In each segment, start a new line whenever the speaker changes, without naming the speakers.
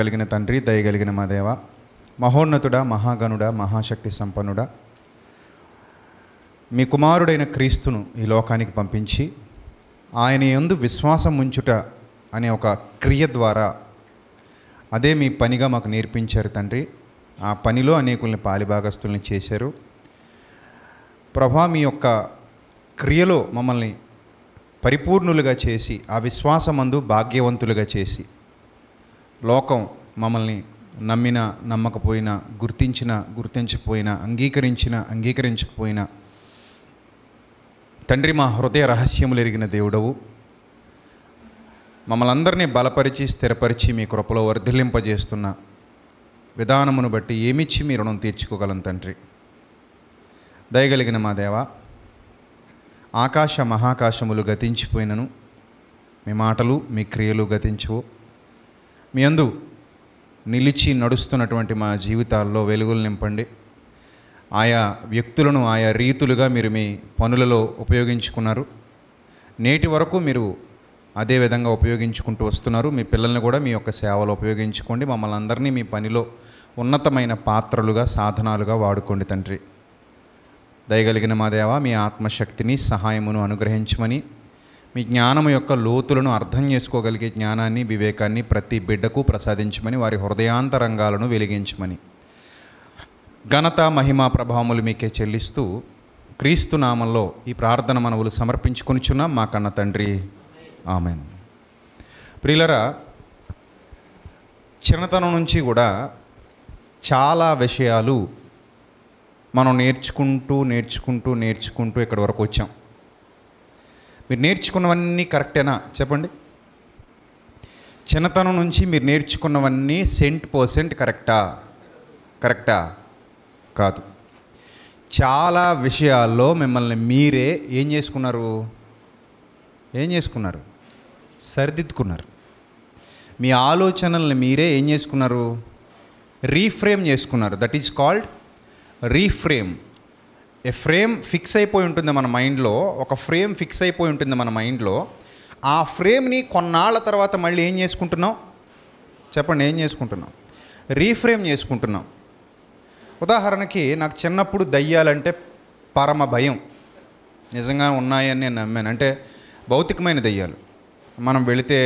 కలిగిన తండ్రి దయగలిగిన మా దేవ మహోన్నతుడ మహాగణుడ మహాశక్తి సంపన్నుడ మీ కుమారుడైన క్రీస్తును ఈ లోకానికి పంపించి ఆయన ఎందు విశ్వాసం ఉంచుట అనే ఒక క్రియ ద్వారా అదే మీ పనిగా మాకు నేర్పించారు తండ్రి ఆ పనిలో అనేకుల్ని పాలిభాగస్తుల్ని చేశారు ప్రభా మీ యొక్క క్రియలో మమ్మల్ని పరిపూర్ణులుగా చేసి ఆ విశ్వాసమందు భాగ్యవంతులుగా చేసి లోకం మమ్మల్ని నమ్మినా నమ్మకపోయినా గుర్తించినా గుర్తించకపోయినా అంగీకరించినా అంగీకరించకపోయినా తండ్రి మా హృదయ రహస్యములు ఎరిగిన దేవుడవు మమ్మల్ని అందరినీ బలపరిచి స్థిరపరిచి మీ కృపలో వర్ధలింపజేస్తున్న విధానమును బట్టి ఏమిచ్చి మీ రుణం తీర్చుకోగలం తండ్రి దయగలిగిన మా దేవ ఆకాశ మహాకాశములు గతించిపోయినను మీ మాటలు మీ క్రియలు గతించవు మీ అందు నిలిచి నడుస్తున్నటువంటి మా జీవితాల్లో వెలుగులు నింపండి ఆయా వ్యక్తులను ఆయా రీతులుగా మీరు మీ పనులలో ఉపయోగించుకున్నారు నేటి వరకు మీరు అదే విధంగా ఉపయోగించుకుంటూ వస్తున్నారు మీ పిల్లల్ని కూడా మీ యొక్క సేవలో ఉపయోగించుకోండి మమ్మల్ని అందరినీ మీ పనిలో ఉన్నతమైన పాత్రలుగా సాధనాలుగా వాడుకోండి తండ్రి దయగలిగిన మా దేవ మీ ఆత్మశక్తిని సహాయమును అనుగ్రహించమని మీ జ్ఞానం యొక్క లోతులను అర్థం చేసుకోగలిగే జ్ఞానాన్ని వివేకాన్ని ప్రతి బిడ్డకు ప్రసాదించమని వారి హృదయాంతరంగాలను వెలిగించమని ఘనత మహిమ ప్రభావములు మీకే చెల్లిస్తూ క్రీస్తు నామంలో ఈ ప్రార్థన మనవులు సమర్పించుకొనిచున్నాం మా కన్న తండ్రి ఆమెన్ ప్రియులరా చిన్నతనం నుంచి కూడా చాలా విషయాలు మనం నేర్చుకుంటూ నేర్చుకుంటూ నేర్చుకుంటూ ఇక్కడి వరకు వచ్చాం మీరు నేర్చుకున్నవన్నీ కరెక్టేనా చెప్పండి చిన్నతనం నుంచి మీరు నేర్చుకున్నవన్నీ సెంట్ పర్సెంట్ కరెక్టా కరెక్టా కాదు చాలా విషయాల్లో మిమ్మల్ని మీరే ఏం చేసుకున్నారు ఏం చేసుకున్నారు సరిదిద్దుకున్నారు మీ ఆలోచనల్ని మీరే ఏం చేసుకున్నారు రీఫ్రేమ్ చేసుకున్నారు దట్ ఈజ్ కాల్డ్ రీఫ్రేమ్ ఏ ఫ్రేమ్ ఫిక్స్ అయిపోయి ఉంటుంది మన మైండ్లో ఒక ఫ్రేమ్ ఫిక్స్ అయిపోయి ఉంటుంది మన మైండ్లో ఆ ఫ్రేమ్ని కొన్నాళ్ళ తర్వాత మళ్ళీ ఏం చేసుకుంటున్నాం చెప్పండి ఏం చేసుకుంటున్నాం రీఫ్రేమ్ చేసుకుంటున్నాం ఉదాహరణకి నాకు చిన్నప్పుడు దయ్యాలంటే పరమ భయం నిజంగా ఉన్నాయని నేను నమ్మాను అంటే భౌతికమైన దయ్యాలు మనం వెళితే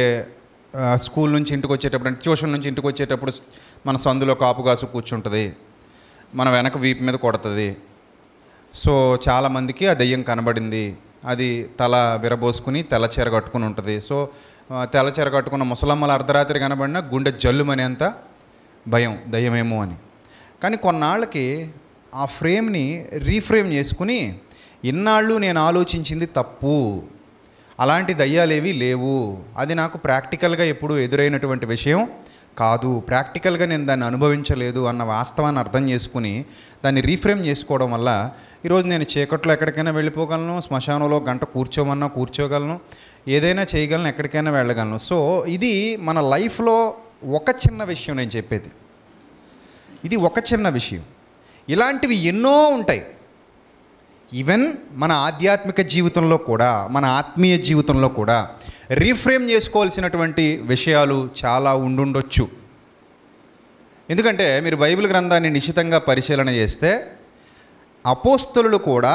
స్కూల్ నుంచి ఇంటికి వచ్చేటప్పుడు ట్యూషన్ నుంచి ఇంటికి వచ్చేటప్పుడు మన సందులో కాపు కాసు కూర్చుంటుంది మన వెనక వీపు మీద కొడుతుంది సో చాలామందికి ఆ దెయ్యం కనబడింది అది తల విరబోసుకుని తెల్ల చీర కట్టుకుని ఉంటుంది సో తెల్ల చీర కట్టుకున్న ముసలమ్మల అర్ధరాత్రి కనబడిన గుండె జల్లుమనేంత భయం దయ్యమేమో అని కానీ కొన్నాళ్ళకి ఆ ఫ్రేమ్ని రీఫ్రేమ్ చేసుకుని ఇన్నాళ్ళు నేను ఆలోచించింది తప్పు అలాంటి దయ్యాలేవి లేవు అది నాకు ప్రాక్టికల్గా ఎప్పుడు ఎదురైనటువంటి విషయం కాదు ప్రాక్టికల్గా నేను దాన్ని అనుభవించలేదు అన్న వాస్తవాన్ని అర్థం చేసుకుని దాన్ని రీఫ్రేమ్ చేసుకోవడం వల్ల ఈరోజు నేను చీకట్లో ఎక్కడికైనా వెళ్ళిపోగలను శ్మశానంలో గంట కూర్చోమన్నా కూర్చోగలను ఏదైనా చేయగలను ఎక్కడికైనా వెళ్ళగలను సో ఇది మన లైఫ్లో ఒక చిన్న విషయం నేను చెప్పేది ఇది ఒక చిన్న విషయం ఇలాంటివి ఎన్నో ఉంటాయి ఈవెన్ మన ఆధ్యాత్మిక జీవితంలో కూడా మన ఆత్మీయ జీవితంలో కూడా రీఫ్రేమ్ చేసుకోవాల్సినటువంటి విషయాలు చాలా ఉండుండొచ్చు ఎందుకంటే మీరు బైబిల్ గ్రంథాన్ని నిశ్చితంగా పరిశీలన చేస్తే అపోస్తులు కూడా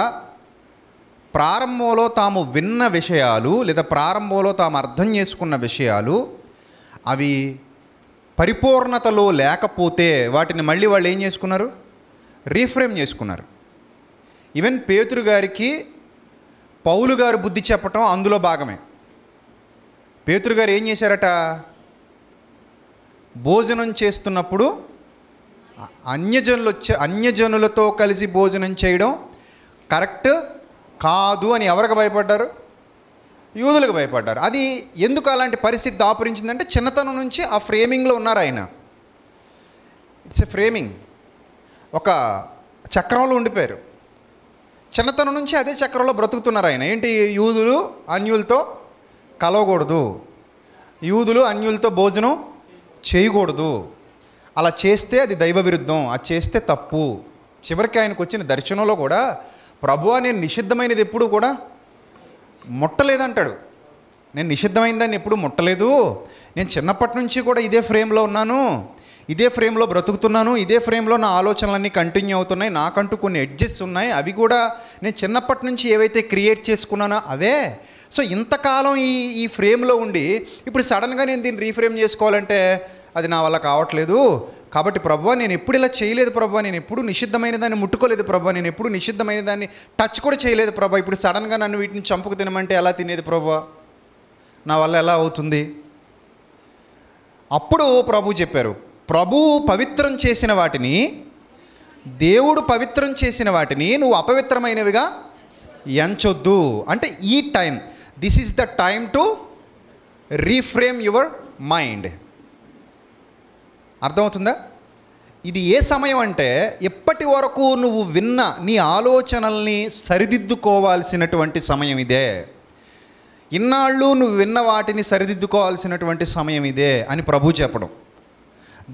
ప్రారంభంలో తాము విన్న విషయాలు లేదా ప్రారంభంలో తాము అర్థం చేసుకున్న విషయాలు అవి పరిపూర్ణతలో లేకపోతే వాటిని మళ్ళీ వాళ్ళు ఏం చేసుకున్నారు రీఫ్రేమ్ చేసుకున్నారు ఈవెన్ పేతురు గారికి పౌలు గారు బుద్ధి చెప్పటం అందులో భాగమే పేతురుగారు ఏం చేశారట భోజనం చేస్తున్నప్పుడు అన్యజనులు వచ్చే అన్యజనులతో కలిసి భోజనం చేయడం కరెక్ట్ కాదు అని ఎవరికి భయపడ్డారు యూదులకు భయపడ్డారు అది ఎందుకు అలాంటి పరిస్థితి దాపురించిందంటే చిన్నతనం నుంచి ఆ ఫ్రేమింగ్లో ఉన్నారు ఆయన ఇట్స్ ఎ ఫ్రేమింగ్ ఒక చక్రంలో ఉండిపోయారు చిన్నతనం నుంచి అదే చక్రంలో బ్రతుకుతున్నారు ఆయన ఏంటి యూదులు అన్యులతో కలవకూడదు యూదులు అన్యులతో భోజనం చేయకూడదు అలా చేస్తే అది దైవ విరుద్ధం అది చేస్తే తప్పు చివరికి ఆయనకు వచ్చిన దర్శనంలో కూడా ప్రభు నేను నిషిద్ధమైనది ఎప్పుడు కూడా ముట్టలేదంటాడు నేను నిషిద్ధమైందని ఎప్పుడు ముట్టలేదు నేను చిన్నప్పటి నుంచి కూడా ఇదే ఫ్రేమ్లో ఉన్నాను ఇదే ఫ్రేమ్లో బ్రతుకుతున్నాను ఇదే ఫ్రేమ్లో నా ఆలోచనలన్నీ కంటిన్యూ అవుతున్నాయి నాకంటూ కొన్ని ఎడ్జెస్ ఉన్నాయి అవి కూడా నేను చిన్నప్పటి నుంచి ఏవైతే క్రియేట్ చేసుకున్నానో అవే సో ఇంతకాలం ఈ ఈ ఫ్రేమ్లో ఉండి ఇప్పుడు సడన్గా నేను దీన్ని రీఫ్రేమ్ చేసుకోవాలంటే అది నా వల్ల కావట్లేదు కాబట్టి ప్రభు నేను ఎప్పుడు ఇలా చేయలేదు ప్రభు నేను ఎప్పుడు నిషిద్ధమైన దాన్ని ముట్టుకోలేదు ప్రభు నేను ఎప్పుడు నిషిద్ధమైన దాన్ని టచ్ కూడా చేయలేదు ప్రభు ఇప్పుడు సడన్గా నన్ను వీటిని చంపుకు తినమంటే ఎలా తినేది ప్రభు నా వల్ల ఎలా అవుతుంది అప్పుడు ప్రభు చెప్పారు ప్రభు పవిత్రం చేసిన వాటిని దేవుడు పవిత్రం చేసిన వాటిని నువ్వు అపవిత్రమైనవిగా ఎంచొద్దు అంటే ఈ time this is the time to reframe your mind అర్థమవుతుందా ఇది ఏ సమయం అంటే ఎప్పటి వరకు నువ్వు విన్న నీ ఆలోచనల్ని సరిదిద్దుకోవాల్సినటువంటి సమయం ఇదే ఇన్నాళ్ళు నువ్వు విన్న వాటిని సరిదిద్దుకోవాల్సినటువంటి సమయం ఇదే అని ప్రభు చెప్పడం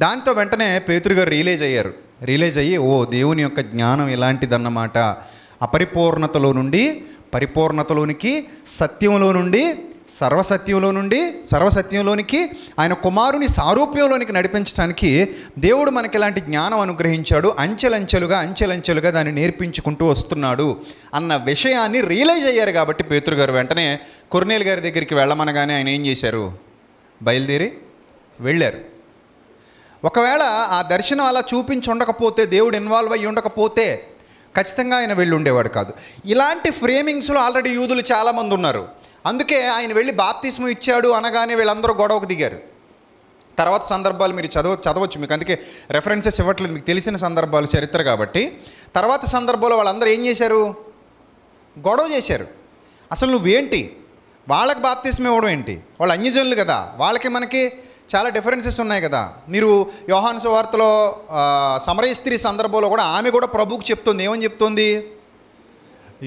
దాంతో వెంటనే పేతురుగారు రియలైజ్ అయ్యారు రియలైజ్ అయ్యి ఓ దేవుని యొక్క జ్ఞానం ఇలాంటిదన్నమాట అపరిపూర్ణతలో నుండి పరిపూర్ణతలోనికి సత్యంలో నుండి సర్వసత్యంలో నుండి సర్వసత్యంలోనికి ఆయన కుమారుని సారూప్యంలోనికి నడిపించడానికి దేవుడు మనకి ఇలాంటి జ్ఞానం అనుగ్రహించాడు అంచెలంచెలుగా అంచెలంచెలుగా దాన్ని నేర్పించుకుంటూ వస్తున్నాడు అన్న విషయాన్ని రియలైజ్ అయ్యారు కాబట్టి పేతురు గారు వెంటనే కొర్నేలు గారి దగ్గరికి వెళ్ళమనగానే ఆయన ఏం చేశారు బయలుదేరి వెళ్ళారు ఒకవేళ ఆ దర్శనం అలా చూపించి ఉండకపోతే దేవుడు ఇన్వాల్వ్ అయ్యి ఉండకపోతే ఖచ్చితంగా ఆయన వెళ్ళి ఉండేవాడు కాదు ఇలాంటి ఫ్రేమింగ్స్లో ఆల్రెడీ యూదులు చాలామంది ఉన్నారు అందుకే ఆయన వెళ్ళి బాప్తిస్ము ఇచ్చాడు అనగానే వీళ్ళందరూ గొడవకు దిగారు తర్వాత సందర్భాలు మీరు చదవ చదవచ్చు మీకు అందుకే రెఫరెన్సెస్ ఇవ్వట్లేదు మీకు తెలిసిన సందర్భాలు చరిత్ర కాబట్టి తర్వాత సందర్భంలో వాళ్ళందరూ ఏం చేశారు గొడవ చేశారు అసలు నువ్వేంటి వాళ్ళకి బాప్తిస్మ ఇవ్వడం ఏంటి వాళ్ళు అన్యజనులు కదా వాళ్ళకి మనకి చాలా డిఫరెన్సెస్ ఉన్నాయి కదా మీరు యోహాను సువార్తలో సమరయ స్త్రీ సందర్భంలో కూడా ఆమె కూడా ప్రభుకి చెప్తుంది ఏమని చెప్తుంది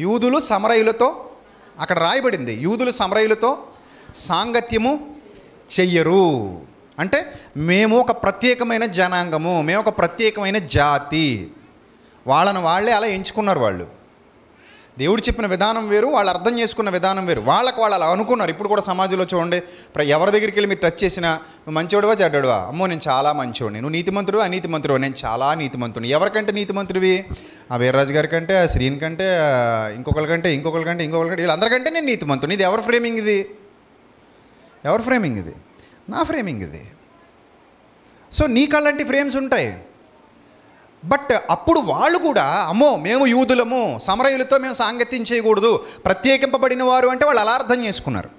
యూదులు సమరయులతో అక్కడ రాయబడింది యూదులు సమరయులతో సాంగత్యము చెయ్యరు అంటే మేము ఒక ప్రత్యేకమైన జనాంగము మేము ఒక ప్రత్యేకమైన జాతి వాళ్ళను వాళ్ళే అలా ఎంచుకున్నారు వాళ్ళు దేవుడు చెప్పిన విధానం వేరు వాళ్ళు అర్థం చేసుకున్న విధానం వేరు వాళ్ళకు వాళ్ళు అలా అనుకున్నారు ఇప్పుడు కూడా సమాజంలో చూడండి ఎవరి దగ్గరికి వెళ్ళి మీరు టచ్ చేసినా నువ్వు మంచివాడువా చెడ్డవా అమ్మో నేను చాలా మంచివాడిని నువ్వు నీతిమంతుడు అనీతిమంతుడు నేను చాలా నీతిమంతుడిని ఎవరికంటే నీతిమంతుడివి ఆ వీర్రాజు గారి కంటే ఆ శ్రీని కంటే ఇంకొకరి కంటే ఇంకొకరి కంటే ఇంకొకరి కంటే వీళ్ళందరికంటే నేను నీతిమంతుని ఇది ఎవరి ఫ్రేమింగ్ ఇది ఎవరి ఫ్రేమింగ్ ఇది నా ఫ్రేమింగ్ ఇది సో నీకు అలాంటి ఫ్రేమ్స్ ఉంటాయి బట్ అప్పుడు వాళ్ళు కూడా అమ్మో మేము యూదులము సమరయులతో మేము సాంగత్యం చేయకూడదు ప్రత్యేకింపబడిన వారు అంటే వాళ్ళు అలా అర్థం చేసుకున్నారు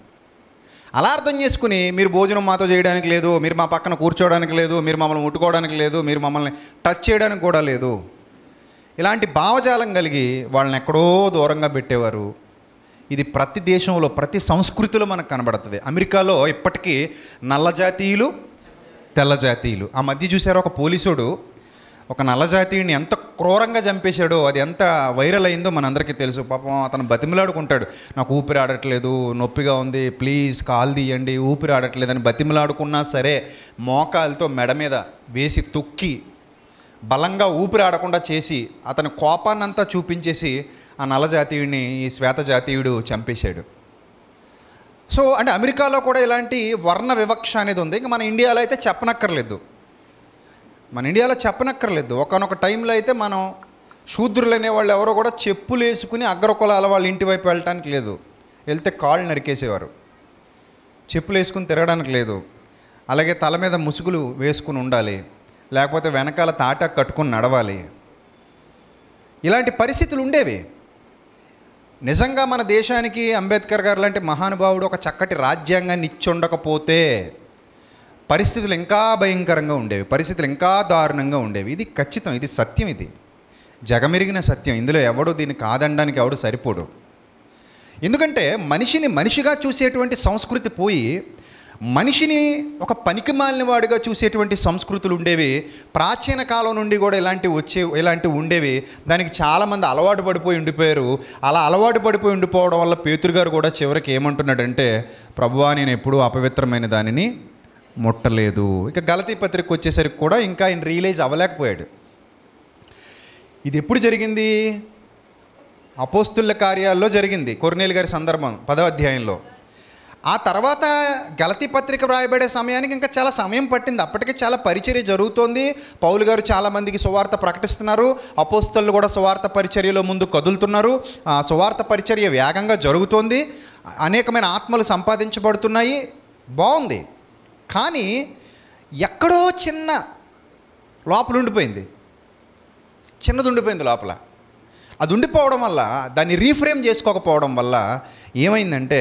అలా అర్థం చేసుకుని మీరు భోజనం మాతో చేయడానికి లేదు మీరు మా పక్కన కూర్చోవడానికి లేదు మీరు మమ్మల్ని ముట్టుకోవడానికి లేదు మీరు మమ్మల్ని టచ్ చేయడానికి కూడా లేదు ఇలాంటి భావజాలం కలిగి వాళ్ళని ఎక్కడో దూరంగా పెట్టేవారు ఇది ప్రతి దేశంలో ప్రతి సంస్కృతిలో మనకు కనబడుతుంది అమెరికాలో ఇప్పటికీ నల్ల జాతీయులు తెల్ల జాతీయులు ఆ మధ్య చూసారు ఒక పోలీసుడు ఒక నల్లజాతీయుడిని ఎంత క్రూరంగా చంపేశాడో అది ఎంత వైరల్ అయిందో మనందరికీ తెలుసు పాపం అతను బతిమలాడుకుంటాడు నాకు ఊపిరి ఆడట్లేదు నొప్పిగా ఉంది ప్లీజ్ కాల్ తీయండి ఊపిరి ఆడట్లేదు అని బతిమలాడుకున్నా సరే మోకాలతో మెడ మీద వేసి తొక్కి బలంగా ఊపిరి ఆడకుండా చేసి అతని కోపాన్నంతా చూపించేసి ఆ నల్లజాతీయుడిని ఈ శ్వేత జాతీయుడు చంపేశాడు సో అంటే అమెరికాలో కూడా ఇలాంటి వర్ణ వివక్ష అనేది ఉంది ఇంకా మన ఇండియాలో అయితే చెప్పనక్కర్లేదు మన ఇండియాలో చెప్పనక్కర్లేదు ఒకనొక టైంలో అయితే మనం శూద్రులనే వాళ్ళు ఎవరో కూడా చెప్పులు వేసుకుని అగ్రకులాల వాళ్ళ ఇంటి వైపు వెళ్ళటానికి లేదు వెళ్తే కాళ్ళు నరికేసేవారు చెప్పులు వేసుకుని తిరగడానికి లేదు అలాగే తల మీద ముసుగులు వేసుకుని ఉండాలి లేకపోతే వెనకాల తాట కట్టుకుని నడవాలి ఇలాంటి పరిస్థితులు ఉండేవి నిజంగా మన దేశానికి అంబేద్కర్ గారు లాంటి మహానుభావుడు ఒక చక్కటి రాజ్యాంగాన్ని ఇచ్చి ఉండకపోతే పరిస్థితులు ఇంకా భయంకరంగా ఉండేవి పరిస్థితులు ఇంకా దారుణంగా ఉండేవి ఇది ఖచ్చితం ఇది సత్యం ఇది జగమెరిగిన సత్యం ఇందులో ఎవడు దీన్ని కాదనడానికి ఎవడు సరిపోడు ఎందుకంటే మనిషిని మనిషిగా చూసేటువంటి సంస్కృతి పోయి మనిషిని ఒక పనికి మాలినవాడిగా చూసేటువంటి సంస్కృతులు ఉండేవి ప్రాచీన కాలం నుండి కూడా ఇలాంటివి వచ్చే ఇలాంటివి ఉండేవి దానికి చాలామంది అలవాటు పడిపోయి ఉండిపోయారు అలా అలవాటు పడిపోయి ఉండిపోవడం వల్ల పేతురు గారు కూడా చివరికి ఏమంటున్నాడంటే ప్రభువా నేను ఎప్పుడూ అపవిత్రమైన దానిని ముట్టలేదు ఇక గలతీ పత్రిక వచ్చేసరికి కూడా ఇంకా ఆయన రియలైజ్ అవ్వలేకపోయాడు ఇది ఎప్పుడు జరిగింది అపోస్తుల కార్యాల్లో జరిగింది కొర్నేలు గారి సందర్భం పదవ అధ్యాయంలో ఆ తర్వాత గలతీ పత్రిక వ్రాయబడే సమయానికి ఇంకా చాలా సమయం పట్టింది అప్పటికే చాలా పరిచర్య జరుగుతోంది పౌలు గారు చాలామందికి సువార్త ప్రకటిస్తున్నారు అపోస్తలు కూడా సువార్త పరిచర్యలో ముందు కదులుతున్నారు ఆ సువార్త పరిచర్య వేగంగా జరుగుతోంది అనేకమైన ఆత్మలు సంపాదించబడుతున్నాయి బాగుంది కానీ ఎక్కడో చిన్న లోపల ఉండిపోయింది చిన్నది ఉండిపోయింది లోపల అది ఉండిపోవడం వల్ల దాన్ని రీఫ్రేమ్ చేసుకోకపోవడం వల్ల ఏమైందంటే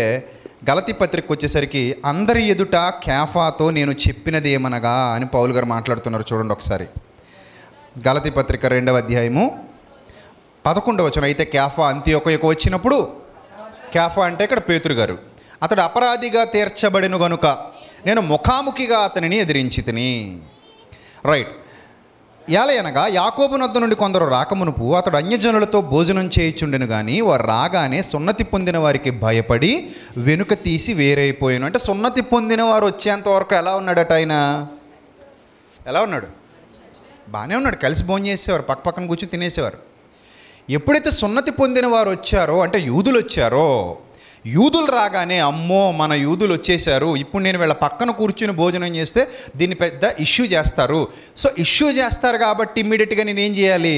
గలతి పత్రిక వచ్చేసరికి అందరి ఎదుట క్యాఫాతో నేను చెప్పినది ఏమనగా అని పౌల్ గారు మాట్లాడుతున్నారు చూడండి ఒకసారి గలతి పత్రిక రెండవ అధ్యాయము పదకొండవ వచ్చిన అయితే క్యాఫా అంత్యోకయకు వచ్చినప్పుడు క్యాఫా అంటే ఇక్కడ పేతురు గారు అతడు అపరాధిగా తీర్చబడిన గనుక నేను ముఖాముఖిగా అతనిని ఎదిరించి తిని రైట్ ఏలయనగా నద్దు నుండి కొందరు రాకమునుపు అతడు అన్యజనులతో భోజనం చేయిచుండెను కానీ వారు రాగానే సున్నతి పొందిన వారికి భయపడి వెనుక తీసి వేరైపోయాను అంటే సున్నతి పొందిన వారు వచ్చేంత వరకు ఎలా ఉన్నాడట ఆయన ఎలా ఉన్నాడు బాగానే ఉన్నాడు కలిసి భోజనం చేసేవారు పక్క పక్కన కూర్చొని తినేసేవారు ఎప్పుడైతే సున్నతి పొందిన వారు వచ్చారో అంటే యూదులు వచ్చారో యూదులు రాగానే అమ్మో మన యూదులు వచ్చేసారు ఇప్పుడు నేను వీళ్ళ పక్కన కూర్చుని భోజనం చేస్తే దీన్ని పెద్ద ఇష్యూ చేస్తారు సో ఇష్యూ చేస్తారు కాబట్టి ఇమ్మీడియట్గా నేను ఏం చేయాలి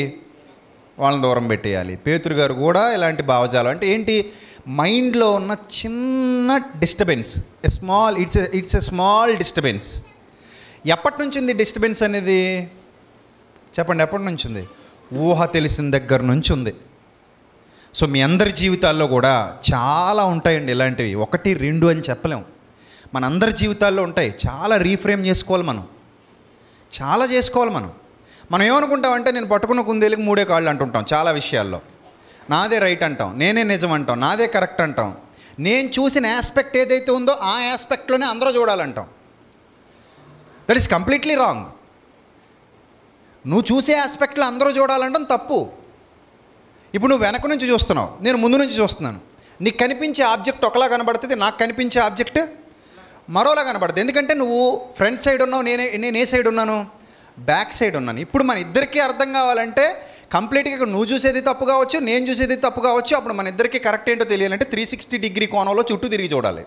వాళ్ళని దూరం పెట్టేయాలి పేతురు గారు కూడా ఇలాంటి భావజాలం అంటే ఏంటి మైండ్లో ఉన్న చిన్న disturbance a small it's it's a small disturbance ఎప్పటి నుంచి ఉంది డిస్టర్బెన్స్ అనేది చెప్పండి ఎప్పటి నుంచి ఉంది ఊహ తెలిసిన దగ్గర నుంచి ఉంది సో మీ అందరి జీవితాల్లో కూడా చాలా ఉంటాయండి ఇలాంటివి ఒకటి రెండు అని చెప్పలేం మన అందరి జీవితాల్లో ఉంటాయి చాలా రీఫ్రేమ్ చేసుకోవాలి మనం చాలా చేసుకోవాలి మనం మనం ఏమనుకుంటామంటే నేను పట్టుకున్న కుందేలకు మూడే కాళ్ళు అంటుంటాం చాలా విషయాల్లో నాదే రైట్ అంటాం నేనే నిజం అంటాం నాదే కరెక్ట్ అంటాం నేను చూసిన ఆస్పెక్ట్ ఏదైతే ఉందో ఆ ఆస్పెక్ట్లోనే అందరూ చూడాలంటాం దట్ ఈస్ కంప్లీట్లీ రాంగ్ నువ్వు చూసే ఆస్పెక్ట్లో అందరూ చూడాలంటాం తప్పు ఇప్పుడు నువ్వు వెనక నుంచి చూస్తున్నావు నేను ముందు నుంచి చూస్తున్నాను నీకు కనిపించే ఆబ్జెక్ట్ ఒకలా కనబడుతుంది నాకు కనిపించే ఆబ్జెక్ట్ మరోలా కనబడుతుంది ఎందుకంటే నువ్వు ఫ్రంట్ సైడ్ ఉన్నావు నేనే నేను ఏ సైడ్ ఉన్నాను బ్యాక్ సైడ్ ఉన్నాను ఇప్పుడు మన ఇద్దరికీ అర్థం కావాలంటే కంప్లీట్గా నువ్వు చూసేది తప్పు కావచ్చు నేను చూసేది తప్పు కావచ్చు అప్పుడు మన ఇద్దరికి కరెక్ట్ ఏంటో తెలియాలంటే త్రీ సిక్స్టీ డిగ్రీ కోణంలో చుట్టూ తిరిగి చూడాలి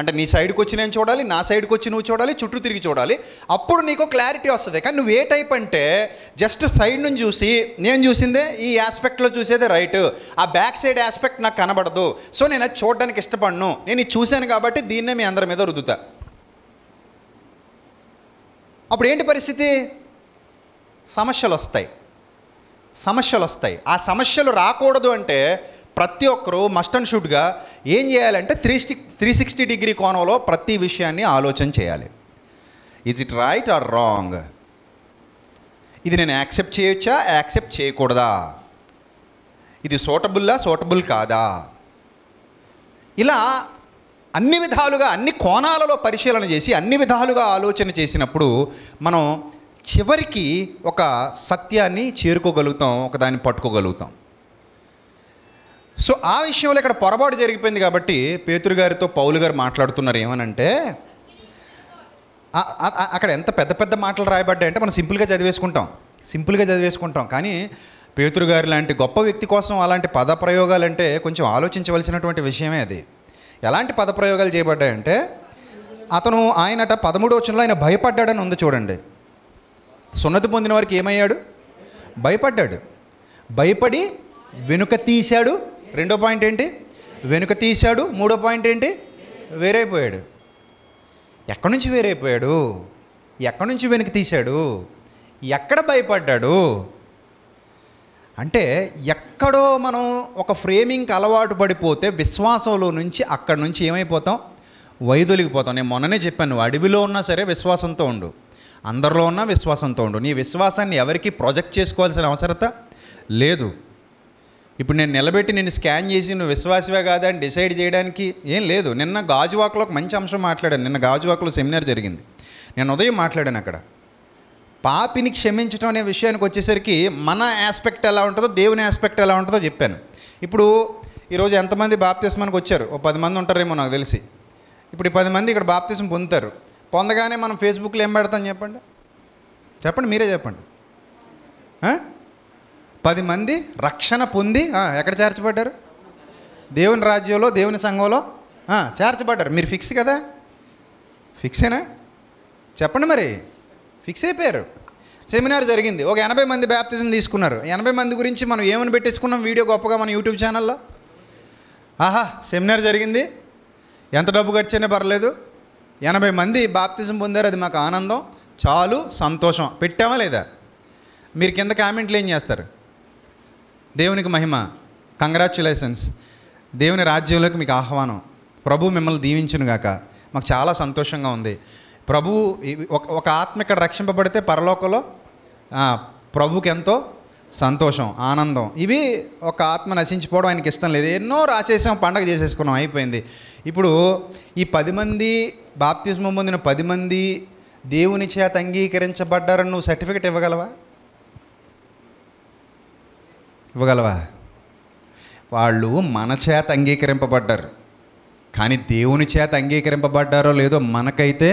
అంటే నీ సైడ్కి వచ్చి నేను చూడాలి నా సైడ్కి వచ్చి నువ్వు చూడాలి చుట్టూ తిరిగి చూడాలి అప్పుడు నీకు క్లారిటీ వస్తుంది కానీ నువ్వు ఏ టైప్ అంటే జస్ట్ సైడ్ నుంచి చూసి నేను చూసిందే ఈ ఆస్పెక్ట్లో చూసేదే రైట్ ఆ బ్యాక్ సైడ్ ఆస్పెక్ట్ నాకు కనబడదు సో నేను అది చూడడానికి ఇష్టపడను నేను ఇది చూశాను కాబట్టి దీన్నే మీ అందరి మీద రుద్దుతా అప్పుడు ఏంటి పరిస్థితి సమస్యలు వస్తాయి సమస్యలు వస్తాయి ఆ సమస్యలు రాకూడదు అంటే ప్రతి ఒక్కరూ మస్ట్ అండ్ షుడ్గా ఏం చేయాలంటే త్రీ త్రీ సిక్స్టీ డిగ్రీ కోణంలో ప్రతి విషయాన్ని ఆలోచన చేయాలి is it right or wrong ఇది నేను యాక్సెప్ట్ చేయొచ్చా యాక్సెప్ట్ చేయకూడదా ఇది సూటబుల్లా సూటబుల్ కాదా ఇలా అన్ని విధాలుగా అన్ని కోణాలలో పరిశీలన చేసి అన్ని విధాలుగా ఆలోచన చేసినప్పుడు మనం చివరికి ఒక సత్యాన్ని చేరుకోగలుగుతాం ఒక దాన్ని పట్టుకోగలుగుతాం సో ఆ విషయంలో ఇక్కడ పొరపాటు జరిగిపోయింది కాబట్టి పేతురు గారితో పౌలు గారు మాట్లాడుతున్నారు ఏమనంటే అక్కడ ఎంత పెద్ద పెద్ద మాటలు రాయబడ్డాయంటే మనం సింపుల్గా చదివేసుకుంటాం సింపుల్గా చదివేసుకుంటాం కానీ పేతురు గారు లాంటి గొప్ప వ్యక్తి కోసం అలాంటి పదప్రయోగాలు అంటే కొంచెం ఆలోచించవలసినటువంటి విషయమే అది ఎలాంటి పదప్రయోగాలు చేయబడ్డాయంటే అతను ఆయనట పదమూడు వచ్చినలో ఆయన భయపడ్డాడని ఉంది చూడండి సున్నతి పొందిన వారికి ఏమయ్యాడు భయపడ్డాడు భయపడి వెనుక తీశాడు రెండో పాయింట్ ఏంటి వెనుక తీశాడు మూడో పాయింట్ ఏంటి వేరైపోయాడు ఎక్కడి నుంచి వేరైపోయాడు ఎక్కడి నుంచి వెనుక తీశాడు ఎక్కడ భయపడ్డాడు అంటే ఎక్కడో మనం ఒక ఫ్రేమింగ్కి అలవాటు పడిపోతే విశ్వాసంలో నుంచి అక్కడి నుంచి ఏమైపోతాం వైదొలిగిపోతాం నేను మొన్ననే చెప్పాను అడవిలో ఉన్నా సరే విశ్వాసంతో ఉండు అందరిలో ఉన్నా విశ్వాసంతో ఉండు నీ విశ్వాసాన్ని ఎవరికి ప్రొజెక్ట్ చేసుకోవాల్సిన అవసరత లేదు ఇప్పుడు నేను నిలబెట్టి నేను స్కాన్ చేసి నువ్వు విశ్వాసవే కాదా అని డిసైడ్ చేయడానికి ఏం లేదు నిన్న గాజువాకలో ఒక మంచి అంశం మాట్లాడాను నిన్న గాజువాకలో సెమినార్ జరిగింది నేను ఉదయం మాట్లాడాను అక్కడ పాపిని క్షమించడం అనే విషయానికి వచ్చేసరికి మన ఆస్పెక్ట్ ఎలా ఉంటుందో దేవుని ఆస్పెక్ట్ ఎలా ఉంటుందో చెప్పాను ఇప్పుడు ఈరోజు ఎంతమంది బాప్తిస్మానికి వచ్చారు ఓ పది మంది ఉంటారేమో నాకు తెలిసి ఇప్పుడు ఈ పది మంది ఇక్కడ బాప్తీసం పొందుతారు పొందగానే మనం ఫేస్బుక్లో ఏం పెడతాం చెప్పండి చెప్పండి మీరే చెప్పండి పది మంది రక్షణ పొంది ఎక్కడ చేర్చబడ్డారు దేవుని రాజ్యంలో దేవుని సంఘంలో చేర్చబడ్డారు మీరు ఫిక్స్ కదా ఫిక్సేనా చెప్పండి మరి ఫిక్స్ అయిపోయారు సెమినార్ జరిగింది ఒక ఎనభై మంది బ్యాప్తిజం తీసుకున్నారు ఎనభై మంది గురించి మనం ఏమని పెట్టించుకున్నాం వీడియో గొప్పగా మన యూట్యూబ్ ఛానల్లో ఆహా సెమినార్ జరిగింది ఎంత డబ్బు ఖర్చైనా పర్లేదు ఎనభై మంది బాప్తిజం పొందారు అది మాకు ఆనందం చాలు సంతోషం పెట్టామా లేదా మీరు కింద కామెంట్లు ఏం చేస్తారు దేవునికి మహిమ కంగ్రాచ్యులేషన్స్ దేవుని రాజ్యంలోకి మీకు ఆహ్వానం ప్రభు మిమ్మల్ని దీవించునుగాక మాకు చాలా సంతోషంగా ఉంది ప్రభు ఒక ఆత్మ ఇక్కడ రక్షింపబడితే పరలోకంలో ప్రభుకి ఎంతో సంతోషం ఆనందం ఇవి ఒక ఆత్మ నశించిపోవడం ఆయనకి ఇష్టం లేదు ఎన్నో రాసేసాం పండగ చేసేసుకున్నాం అయిపోయింది ఇప్పుడు ఈ పది మంది బాప్తిజం పొందిన పది మంది దేవుని చేత అంగీకరించబడ్డారని నువ్వు సర్టిఫికెట్ ఇవ్వగలవా ఇవ్వగలవా వాళ్ళు మన చేత అంగీకరింపబడ్డారు కానీ దేవుని చేత అంగీకరింపబడ్డారో లేదో మనకైతే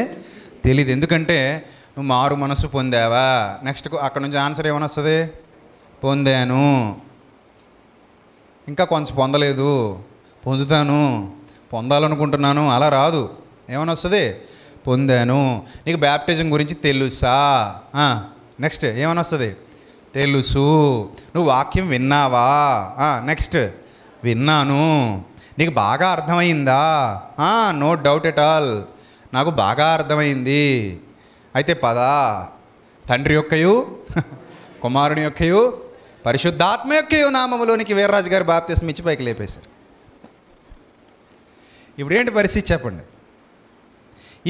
తెలియదు ఎందుకంటే నువ్వు మారు మనసు పొందావా నెక్స్ట్ అక్కడ నుంచి ఆన్సర్ ఏమైనా వస్తుంది పొందాను ఇంకా కొంచెం పొందలేదు పొందుతాను పొందాలనుకుంటున్నాను అలా రాదు ఏమైనా వస్తుంది పొందాను నీకు బ్యాప్టిజం గురించి తెలుసా నెక్స్ట్ ఏమైనా వస్తుంది తెలుసు నువ్వు వాక్యం విన్నావా నెక్స్ట్ విన్నాను నీకు బాగా అర్థమైందా నో డౌట్ ఎట్ ఆల్ నాకు బాగా అర్థమైంది అయితే పదా తండ్రి యొక్కయు కుమారుని యొక్కయు పరిశుద్ధాత్మ యొక్కయు నామములోనికి వీర్రాజు గారు బాప్తిస్మ ఇచ్చి పైకి లేపేశారు ఇప్పుడేంటి పరిస్థితి చెప్పండి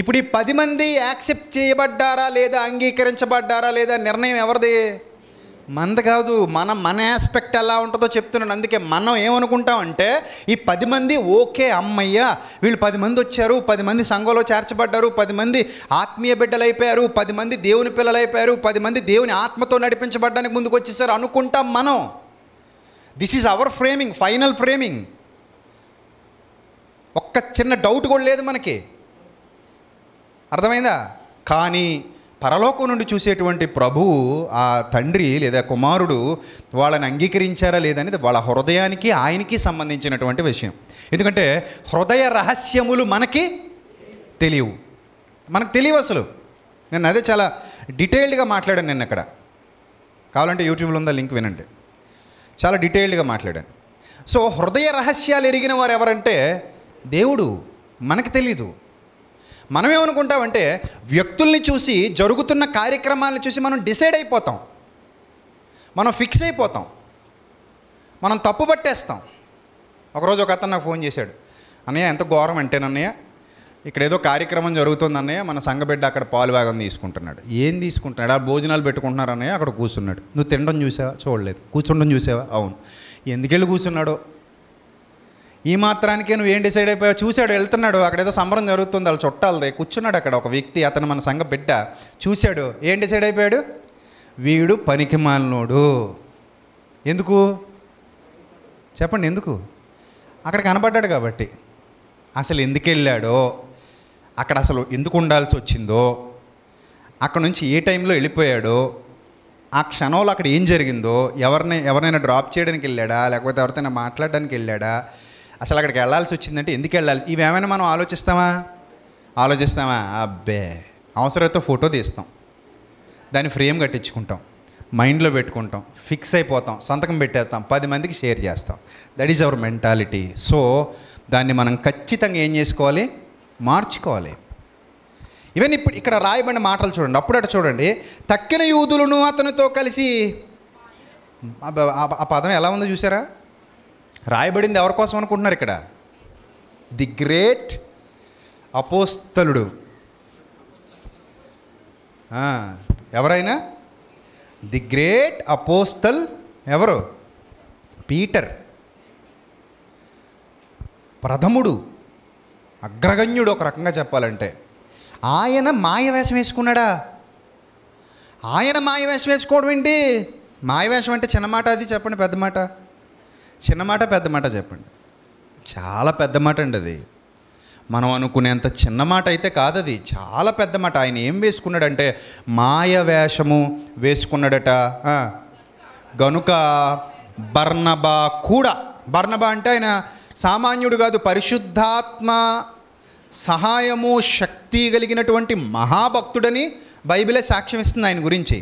ఇప్పుడు ఈ పది మంది యాక్సెప్ట్ చేయబడ్డారా లేదా అంగీకరించబడ్డారా లేదా నిర్ణయం ఎవరిది మంద కాదు మన మన ఆస్పెక్ట్ ఎలా ఉంటుందో చెప్తున్నాను అందుకే మనం ఏమనుకుంటామంటే ఈ పది మంది ఓకే అమ్మయ్య వీళ్ళు పది మంది వచ్చారు పది మంది సంఘంలో చేర్చబడ్డారు పది మంది ఆత్మీయ అయిపోయారు పది మంది దేవుని పిల్లలు పది మంది దేవుని ఆత్మతో నడిపించబడ్డానికి ముందుకు వచ్చేసారు అనుకుంటాం మనం this is our framing final framing ఒక్క చిన్న డౌట్ కూడా లేదు మనకి అర్థమైందా కానీ పరలోకం నుండి చూసేటువంటి ప్రభువు ఆ తండ్రి లేదా కుమారుడు వాళ్ళని అంగీకరించారా లేదనేది వాళ్ళ హృదయానికి ఆయనకి సంబంధించినటువంటి విషయం ఎందుకంటే హృదయ రహస్యములు మనకి తెలియవు మనకు తెలియవు అసలు నేను అదే చాలా డీటెయిల్డ్గా మాట్లాడాను నేను అక్కడ కావాలంటే యూట్యూబ్లో ఉందా లింక్ వినండి చాలా డీటెయిల్డ్గా మాట్లాడాను సో హృదయ రహస్యాలు ఎరిగిన వారు ఎవరంటే దేవుడు మనకు తెలీదు మనం ఏమనుకుంటామంటే వ్యక్తుల్ని చూసి జరుగుతున్న కార్యక్రమాలను చూసి మనం డిసైడ్ అయిపోతాం మనం ఫిక్స్ అయిపోతాం మనం తప్పు పట్టేస్తాం ఒకరోజు ఒక అతను నాకు ఫోన్ చేశాడు అన్నయ్య ఎంత ఘోరం అంటేనన్నయ్య ఇక్కడ ఏదో కార్యక్రమం జరుగుతుంది అన్నయ్య మన సంగబిడ్డ అక్కడ పాలు పాలుభాగం తీసుకుంటున్నాడు ఏం తీసుకుంటున్నాడు ఆ భోజనాలు పెట్టుకుంటున్నారు అన్నయ్య అక్కడ కూర్చున్నాడు నువ్వు తినడం చూసావా చూడలేదు కూర్చుండడం చూసావా అవును ఎందుకెళ్ళి కూర్చున్నాడో ఈ మాత్రానికే నువ్వు ఏం డిసైడ్ అయిపోయావు చూశాడు వెళ్తున్నాడు అక్కడ ఏదో సంబరం జరుగుతుంది వాళ్ళు చుట్టాలదే కూర్చున్నాడు అక్కడ ఒక వ్యక్తి అతను మన సంఘ బిడ్డ చూశాడు ఏం డిసైడ్ అయిపోయాడు వీడు పనికి మాలినోడు ఎందుకు చెప్పండి ఎందుకు అక్కడ కనబడ్డాడు కాబట్టి అసలు ఎందుకు వెళ్ళాడో అక్కడ అసలు ఎందుకు ఉండాల్సి వచ్చిందో అక్కడ నుంచి ఏ టైంలో వెళ్ళిపోయాడో ఆ క్షణంలో అక్కడ ఏం జరిగిందో ఎవరిని ఎవరైనా డ్రాప్ చేయడానికి వెళ్ళాడా లేకపోతే ఎవరితోనైనా మాట్లాడడానికి వెళ్ళాడా అసలు అక్కడికి వెళ్ళాల్సి వచ్చిందంటే ఎందుకు వెళ్ళాలి ఇవేమైనా మనం ఆలోచిస్తామా ఆలోచిస్తామా అబ్బే అవసరమైతే ఫోటో తీస్తాం దాన్ని ఫ్రేమ్ కట్టించుకుంటాం మైండ్లో పెట్టుకుంటాం ఫిక్స్ అయిపోతాం సంతకం పెట్టేస్తాం పది మందికి షేర్ చేస్తాం that is our mentality so దాన్ని మనం ఖచ్చితంగా ఏం చేసుకోవాలి మార్చుకోవాలి ఈవెన్ ఇప్పుడు ఇక్కడ రాయబడిన మాటలు చూడండి అప్పుడు అటు చూడండి తక్కిన యూదులను అతనితో కలిసి ఆ పదం ఎలా ఉందో చూసారా రాయబడింది ఎవరి కోసం అనుకుంటున్నారు ఇక్కడ ది గ్రేట్ అపోస్తలుడు ఎవరైనా ది గ్రేట్ అపోస్తల్ ఎవరు పీటర్ ప్రథముడు అగ్రగణ్యుడు ఒక రకంగా చెప్పాలంటే ఆయన మాయవేషం వేసుకున్నాడా ఆయన మాయవేషం వేసుకోవడం ఏంటి మాయవేషం అంటే చిన్న మాట అది చెప్పండి పెద్ద మాట చిన్న మాట పెద్ద మాట చెప్పండి చాలా పెద్ద మాట అండి అది మనం అనుకునేంత చిన్న మాట అయితే కాదు అది చాలా పెద్ద మాట ఆయన ఏం వేసుకున్నాడంటే మాయ వేషము వేసుకున్నాడట గనుక బర్ణబా కూడా బర్ణబా అంటే ఆయన సామాన్యుడు కాదు పరిశుద్ధాత్మ సహాయము శక్తి కలిగినటువంటి మహాభక్తుడని బైబిలే సాక్ష్యం ఇస్తుంది ఆయన గురించి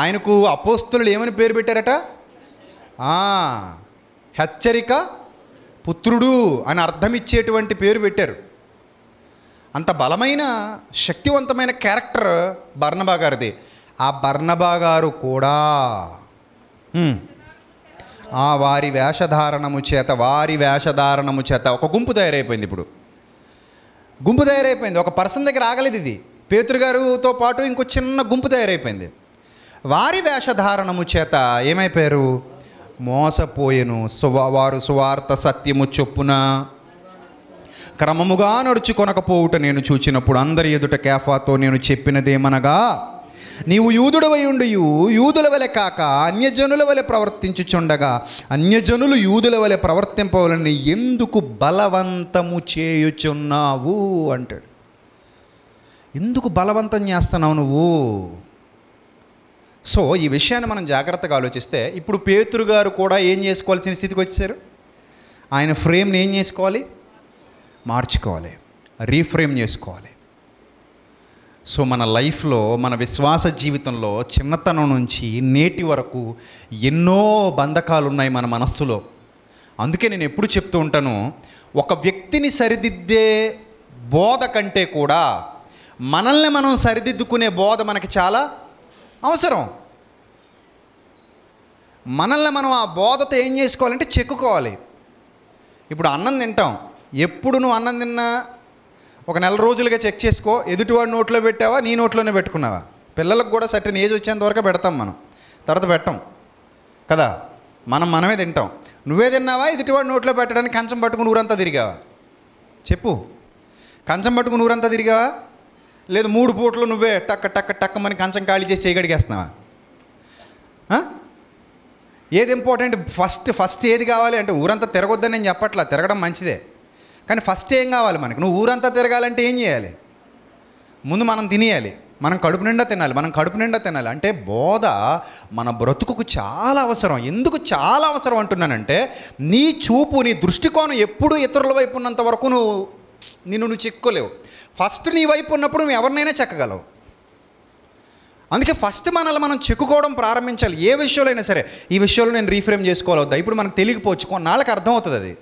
ఆయనకు అపోస్తులు ఏమని పేరు పెట్టారట హెచ్చరిక పుత్రుడు అని అర్థం ఇచ్చేటువంటి పేరు పెట్టారు అంత బలమైన శక్తివంతమైన క్యారెక్టర్ బర్ణబా గారిది ఆ బర్ణబా గారు కూడా ఆ వారి వేషధారణము చేత వారి వేషధారణము చేత ఒక గుంపు తయారైపోయింది ఇప్పుడు గుంపు తయారైపోయింది ఒక పర్సన్ దగ్గర ఆగలేదు ఇది పేతురుగారుతో పాటు ఇంకో చిన్న గుంపు తయారైపోయింది వారి వేషధారణము చేత ఏమైపోయారు మోసపోయెను వారు సువార్త సత్యము చొప్పున క్రమముగా నడుచుకొనకపోవుట నేను చూచినప్పుడు అందరి ఎదుట కేఫాతో నేను చెప్పినదేమనగా నీవు యూదుడవై ఉండి యూదుల వలె కాక అన్యజనుల వలె ప్రవర్తించుచుండగా అన్యజనులు యూదుల వలె ప్రవర్తింపవాలని ఎందుకు బలవంతము చేయుచున్నావు అంటాడు ఎందుకు బలవంతం చేస్తున్నావు నువ్వు సో ఈ విషయాన్ని మనం జాగ్రత్తగా ఆలోచిస్తే ఇప్పుడు పేతురు గారు కూడా ఏం చేసుకోవాల్సిన స్థితికి వచ్చారు ఆయన ఫ్రేమ్ని ఏం చేసుకోవాలి మార్చుకోవాలి రీఫ్రేమ్ చేసుకోవాలి సో మన లైఫ్లో మన విశ్వాస జీవితంలో చిన్నతనం నుంచి నేటి వరకు ఎన్నో బంధకాలు ఉన్నాయి మన మనస్సులో అందుకే నేను ఎప్పుడు చెప్తూ ఉంటాను ఒక వ్యక్తిని సరిదిద్దే బోధ కంటే కూడా మనల్ని మనం సరిదిద్దుకునే బోధ మనకి చాలా అవసరం మనల్ని మనం ఆ బోధతో ఏం చేసుకోవాలంటే చెక్కుకోవాలి ఇప్పుడు అన్నం తింటాం ఎప్పుడు నువ్వు అన్నం తిన్నా ఒక నెల రోజులుగా చెక్ చేసుకో ఎదుటివాడి నోట్లో పెట్టావా నీ నోట్లోనే పెట్టుకున్నావా పిల్లలకు కూడా సర్టెన్ ఏజ్ వచ్చేంత వరకు పెడతాం మనం తర్వాత పెట్టం కదా మనం మనమే తింటాం నువ్వే తిన్నావా ఎదుటివాడు నోట్లో పెట్టడానికి కంచం పట్టుకుని ఊరంతా తిరిగావా చెప్పు కంచం పట్టుకుని ఊరంతా తిరిగావా లేదు మూడు పూటలు నువ్వే టక్క టక్క టక్క మనకి కంచం ఖాళీ చేసి చేయగడిగేస్తున్నావా ఏది ఇంపార్టెంట్ ఫస్ట్ ఫస్ట్ ఏది కావాలి అంటే ఊరంతా తిరగొద్దని నేను చెప్పట్లా తిరగడం మంచిదే కానీ ఫస్ట్ ఏం కావాలి మనకి నువ్వు ఊరంతా తిరగాలంటే ఏం చేయాలి ముందు మనం తినేయాలి మనం కడుపు నిండా తినాలి మనం కడుపు నిండా తినాలి అంటే బోధ మన బ్రతుకుకు చాలా అవసరం ఎందుకు చాలా అవసరం అంటున్నానంటే నీ చూపు నీ దృష్టికోణం ఎప్పుడు ఇతరుల వైపు ఉన్నంత వరకు నువ్వు నిన్ను నువ్వు చెక్కోలేవు ఫస్ట్ నీ వైపు ఉన్నప్పుడు నువ్వు ఎవరినైనా చెక్కగలవు అందుకే ఫస్ట్ మనల్ని మనం చెక్కుకోవడం ప్రారంభించాలి ఏ విషయంలో అయినా సరే ఈ విషయంలో నేను రీఫ్రేమ్ చేసుకోవాలి ఇప్పుడు మనకు తెలియకపోవచ్చు కొన్నాళ్ళకి అర్థమవుతుంది అది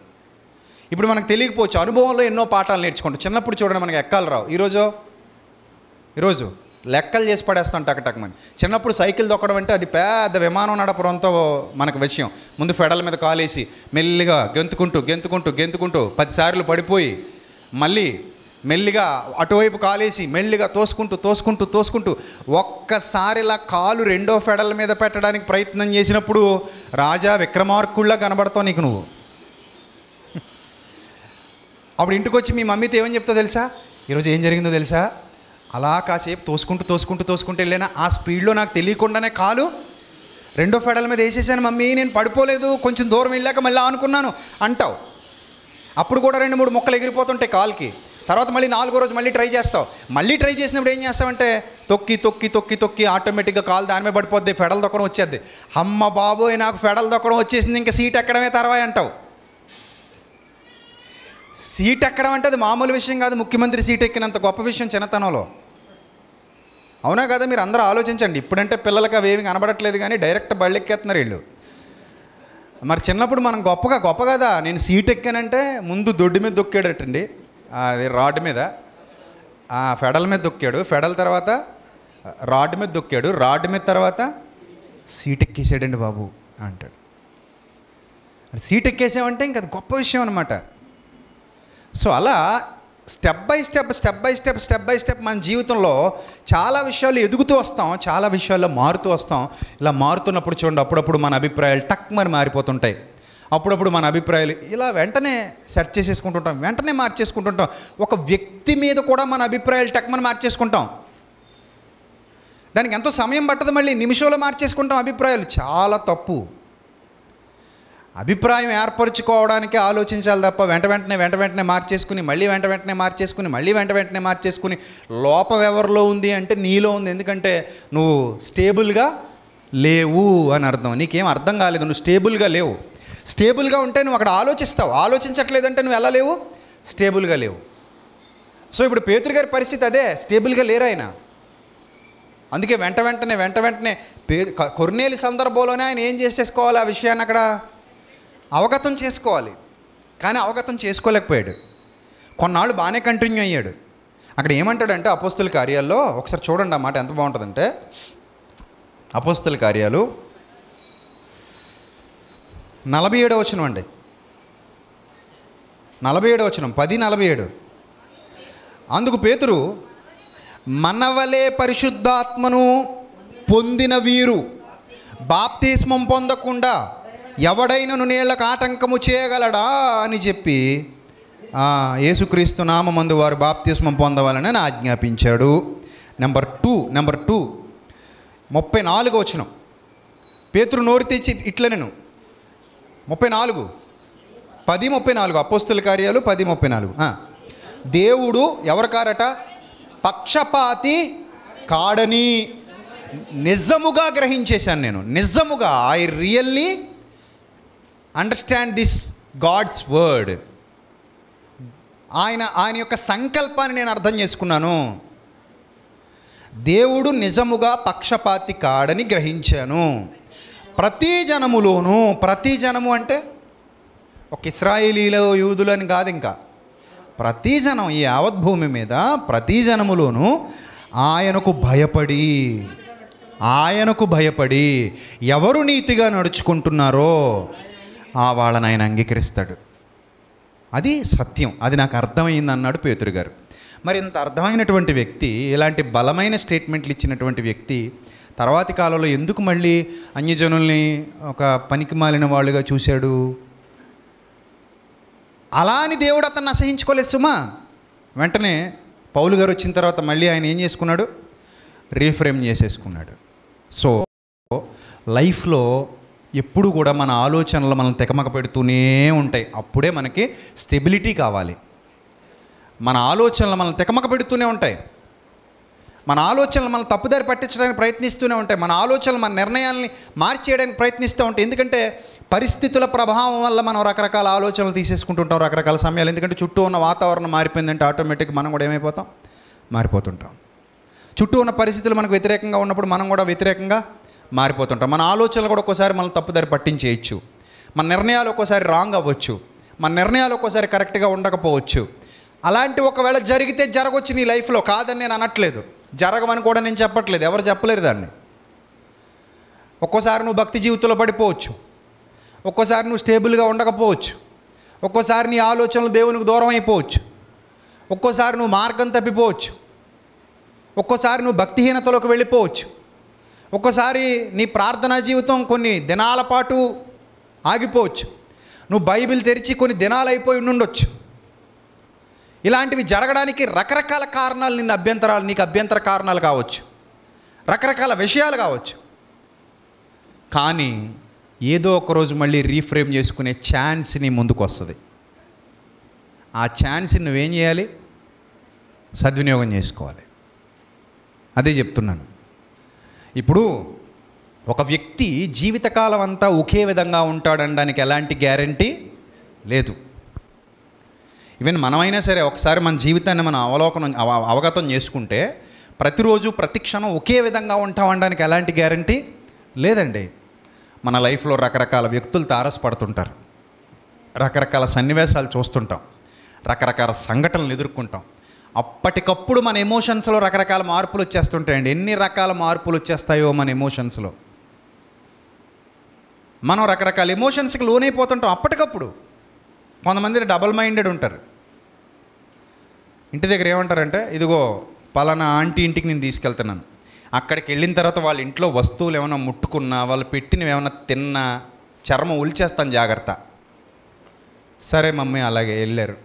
ఇప్పుడు మనకు తెలియకపోవచ్చు అనుభవంలో ఎన్నో పాఠాలు నేర్చుకుంటాం చిన్నప్పుడు చూడండి మనకి ఎక్కాలి రావు ఈరోజు ఈరోజు లెక్కలు చేసి పడేస్తాం టక్ టక్ మని చిన్నప్పుడు సైకిల్ దొక్కడం అంటే అది పెద్ద విమానం నడపడంతో మనకు విషయం ముందు ఫెడల మీద కాలేసి మెల్లిగా గెంతుకుంటూ గెంతుకుంటూ గెంతుకుంటూ పదిసార్లు పడిపోయి మళ్ళీ మెల్లిగా అటువైపు కాలేసి మెల్లిగా తోసుకుంటూ తోసుకుంటూ తోసుకుంటూ ఒక్కసారిలా కాలు రెండో ఫెడల మీద పెట్టడానికి ప్రయత్నం చేసినప్పుడు రాజా విక్రమార్కుల్లా కనబడతావు నీకు నువ్వు అప్పుడు ఇంటికి వచ్చి మీ మమ్మీతో ఏమని చెప్తా తెలుసా ఈరోజు ఏం జరిగిందో తెలుసా అలా కాసేపు తోసుకుంటూ తోసుకుంటూ తోసుకుంటూ వెళ్ళినా ఆ స్పీడ్లో నాకు తెలియకుండానే కాలు రెండో ఫెడల మీద వేసేసాను మమ్మీ నేను పడిపోలేదు కొంచెం దూరం వెళ్ళాక మళ్ళీ అనుకున్నాను అంటావు అప్పుడు కూడా రెండు మూడు మొక్కలు ఎగిరిపోతుంటాయి కాల్కి తర్వాత మళ్ళీ నాలుగో రోజు మళ్ళీ ట్రై చేస్తావు మళ్ళీ ట్రై చేసినప్పుడు ఏం చేస్తావంటే తొక్కి తొక్కి తొక్కి తొక్కి ఆటోమేటిక్గా కాలు దానిమే పడిపోద్ది ఫెడల్ దొక్కడం వచ్చేది అమ్మ బాబోయ్ నాకు ఫెడల్ దొక్కడం వచ్చేసింది ఇంకా సీట్ ఎక్కడమే తర్వాయి అంటావు సీట్ ఎక్కడం అంటే అది మామూలు విషయం కాదు ముఖ్యమంత్రి సీట్ ఎక్కినంత గొప్ప విషయం చిన్నతనంలో అవునా కదా మీరు అందరూ ఆలోచించండి ఇప్పుడంటే పిల్లలకి ఏమి కనబడట్లేదు కానీ డైరెక్ట్ బళ్ళెక్కేస్తున్నారు వీళ్ళు మరి చిన్నప్పుడు మనం గొప్పగా గొప్ప కదా నేను సీట్ ఎక్కానంటే ముందు దొడ్డు మీద దొక్కాడటండి అది రాడ్ మీద ఫెడల్ మీద దొక్కాడు ఫెడల్ తర్వాత రాడ్ మీద దొక్కాడు రాడ్ మీద తర్వాత సీట్ ఎక్కేసాడండి బాబు అంటాడు సీట్ ఎక్కేసామంటే ఇంకా అది గొప్ప విషయం అనమాట సో అలా step by step step by step step by step మన జీవితంలో చాలా విషయాలు ఎదుగుతూ వస్తాం చాలా విషయాల్లో మారుతూ వస్తాం ఇలా మారుతున్నప్పుడు చూడండి అప్పుడప్పుడు మన అభిప్రాయాలు టక్ మరి మారిపోతుంటాయి అప్పుడప్పుడు మన అభిప్రాయాలు ఇలా వెంటనే సెట్ చేసేసుకుంటుంటాం వెంటనే మార్చేసుకుంటుంటాం ఒక వ్యక్తి మీద కూడా మన అభిప్రాయాలు టక్ టక్మని మార్చేసుకుంటాం దానికి ఎంతో సమయం పట్టదు మళ్ళీ నిమిషంలో మార్చేసుకుంటాం అభిప్రాయాలు చాలా తప్పు అభిప్రాయం ఏర్పరచుకోవడానికి ఆలోచించాలి తప్ప వెంట వెంటనే వెంట వెంటనే మార్చేసుకుని మళ్ళీ వెంట వెంటనే మార్చేసుకుని మళ్ళీ వెంట వెంటనే మార్చేసుకుని లోపం ఎవరిలో ఉంది అంటే నీలో ఉంది ఎందుకంటే నువ్వు స్టేబుల్గా లేవు అని అర్థం నీకేం అర్థం కాలేదు నువ్వు స్టేబుల్గా లేవు స్టేబుల్గా ఉంటే నువ్వు అక్కడ ఆలోచిస్తావు ఆలోచించట్లేదంటే నువ్వు ఎలా లేవు స్టేబుల్గా లేవు సో ఇప్పుడు పేతురు గారి పరిస్థితి అదే స్టేబుల్గా లేరు ఆయన అందుకే వెంట వెంటనే వెంట వెంటనే పే కొన్నేళ్ళ సందర్భంలోనే ఆయన ఏం చేసేసుకోవాలి ఆ విషయాన్ని అక్కడ అవగతం చేసుకోవాలి కానీ అవగతం చేసుకోలేకపోయాడు కొన్నాళ్ళు బాగానే కంటిన్యూ అయ్యాడు అక్కడ ఏమంటాడంటే అపోస్తుల కార్యాల్లో ఒకసారి చూడండి ఆ మాట ఎంత బాగుంటుందంటే అపోస్తుల కార్యాలు నలభై ఏడో వచనం అండి నలభై ఏడు వచనం పది నలభై ఏడు అందుకు పేతురు మనవలే పరిశుద్ధాత్మను పొందిన వీరు బాప్తీస్మం పొందకుండా ఎవడైనను నీళ్ళకు ఆటంకము చేయగలడా అని చెప్పి యేసుక్రీస్తు నామందు వారు బాప్తిస్మం పొందవాలని ఆజ్ఞాపించాడు నెంబర్ టూ నెంబర్ టూ ముప్పై నాలుగు వచ్చిన పేతురు నోరు తెచ్చి ఇట్లా నేను ముప్పై నాలుగు పది ముప్పై నాలుగు అపోస్తుల కార్యాలు పది ముప్పై నాలుగు దేవుడు ఎవరు కారట పక్షపాతి కాడని నిజముగా గ్రహించేశాను నేను నిజముగా I really understand this God's word ఆయన ఆయన యొక్క సంకల్పాన్ని నేను అర్థం చేసుకున్నాను దేవుడు నిజముగా పక్షపాతి కాడని గ్రహించాను ప్రతి జనములోనూ ప్రతి జనము అంటే ఒక ఇస్రాయిలీలో యూదులని కాదు ఇంకా ప్రతి జనం ఈ యావద్భూమి మీద ప్రతి జనములోనూ ఆయనకు భయపడి ఆయనకు భయపడి ఎవరు నీతిగా నడుచుకుంటున్నారో ఆ వాళ్ళని ఆయన అంగీకరిస్తాడు అది సత్యం అది నాకు అర్థమైంది అన్నాడు పేతురు గారు మరి ఇంత అర్థమైనటువంటి వ్యక్తి ఇలాంటి బలమైన స్టేట్మెంట్లు ఇచ్చినటువంటి వ్యక్తి తర్వాతి కాలంలో ఎందుకు మళ్ళీ అన్యజనుల్ని ఒక పనికి మాలిన వాళ్ళుగా చూశాడు అలా అని దేవుడు అతన్ని అసహించుకోలేదు సుమా వెంటనే పౌలు గారు వచ్చిన తర్వాత మళ్ళీ ఆయన ఏం చేసుకున్నాడు రీఫ్రేమ్ చేసేసుకున్నాడు సో లైఫ్లో ఎప్పుడు కూడా మన ఆలోచనలు మనం తెకమక పెడుతూనే ఉంటాయి అప్పుడే మనకి స్టెబిలిటీ కావాలి మన ఆలోచనలు మనం తెకమక పెడుతూనే ఉంటాయి మన ఆలోచనలు మనం తప్పుదారి పట్టించడానికి ప్రయత్నిస్తూనే ఉంటాయి మన ఆలోచనలు మన నిర్ణయాల్ని మార్చేయడానికి ప్రయత్నిస్తూ ఉంటాయి ఎందుకంటే పరిస్థితుల ప్రభావం వల్ల మనం రకరకాల ఆలోచనలు తీసేసుకుంటుంటాం రకరకాల సమయాలు ఎందుకంటే చుట్టూ ఉన్న వాతావరణం మారిపోయిందంటే ఆటోమేటిక్ మనం కూడా ఏమైపోతాం మారిపోతుంటాం చుట్టూ ఉన్న పరిస్థితులు మనకు వ్యతిరేకంగా ఉన్నప్పుడు మనం కూడా వ్యతిరేకంగా మారిపోతుంటాం మన ఆలోచనలు కూడా ఒక్కోసారి మనం తప్పుదారి పట్టించేయచ్చు మన నిర్ణయాలు ఒక్కోసారి రాంగ్ అవ్వచ్చు మన నిర్ణయాలు ఒక్కోసారి కరెక్ట్గా ఉండకపోవచ్చు అలాంటి ఒకవేళ జరిగితే జరగవచ్చు నీ లైఫ్లో కాదని నేను అనట్లేదు జరగమని కూడా నేను చెప్పట్లేదు ఎవరు చెప్పలేరు దాన్ని ఒక్కోసారి నువ్వు భక్తి జీవితంలో పడిపోవచ్చు ఒక్కోసారి నువ్వు స్టేబుల్గా ఉండకపోవచ్చు ఒక్కోసారి నీ ఆలోచనలు దేవునికి దూరం అయిపోవచ్చు ఒక్కోసారి నువ్వు మార్గం తప్పిపోవచ్చు ఒక్కోసారి నువ్వు భక్తిహీనతలోకి వెళ్ళిపోవచ్చు ఒక్కసారి నీ ప్రార్థనా జీవితం కొన్ని దినాల పాటు ఆగిపోవచ్చు నువ్వు బైబిల్ తెరిచి కొన్ని దినాలు అయిపోయి ఉండొచ్చు ఇలాంటివి జరగడానికి రకరకాల కారణాలు నిన్న అభ్యంతరాలు నీకు అభ్యంతర కారణాలు కావచ్చు రకరకాల విషయాలు కావచ్చు కానీ ఏదో ఒకరోజు మళ్ళీ రీఫ్రేమ్ చేసుకునే ఛాన్స్ నీ ముందుకు వస్తుంది ఆ ఛాన్స్ నువ్వేం చేయాలి సద్వినియోగం చేసుకోవాలి అదే చెప్తున్నాను ఇప్పుడు ఒక వ్యక్తి జీవితకాలం అంతా ఒకే విధంగా ఉంటాడనడానికి ఎలాంటి గ్యారంటీ లేదు ఈవెన్ మనమైనా సరే ఒకసారి మన జీవితాన్ని మనం అవలోకనం అవగతం చేసుకుంటే ప్రతిరోజు ప్రతి క్షణం ఒకే విధంగా ఉంటామనడానికి ఎలాంటి గ్యారంటీ లేదండి మన లైఫ్లో రకరకాల వ్యక్తులు తారసపడుతుంటారు రకరకాల సన్నివేశాలు చూస్తుంటాం రకరకాల సంఘటనలు ఎదుర్కొంటాం అప్పటికప్పుడు మన ఎమోషన్స్లో రకరకాల మార్పులు వచ్చేస్తుంటాయండి ఎన్ని రకాల మార్పులు వచ్చేస్తాయో మన ఎమోషన్స్లో మనం రకరకాల ఎమోషన్స్కి లోనైపోతుంటాం అప్పటికప్పుడు కొంతమంది డబల్ మైండెడ్ ఉంటారు ఇంటి దగ్గర ఏమంటారంటే ఇదిగో పలానా ఆంటీ ఇంటికి నేను తీసుకెళ్తున్నాను అక్కడికి వెళ్ళిన తర్వాత వాళ్ళ ఇంట్లో వస్తువులు ఏమైనా ముట్టుకున్నా వాళ్ళు పెట్టినవి ఏమైనా తిన్నా చర్మం ఉల్చేస్తాను జాగ్రత్త సరే మమ్మీ అలాగే వెళ్ళారు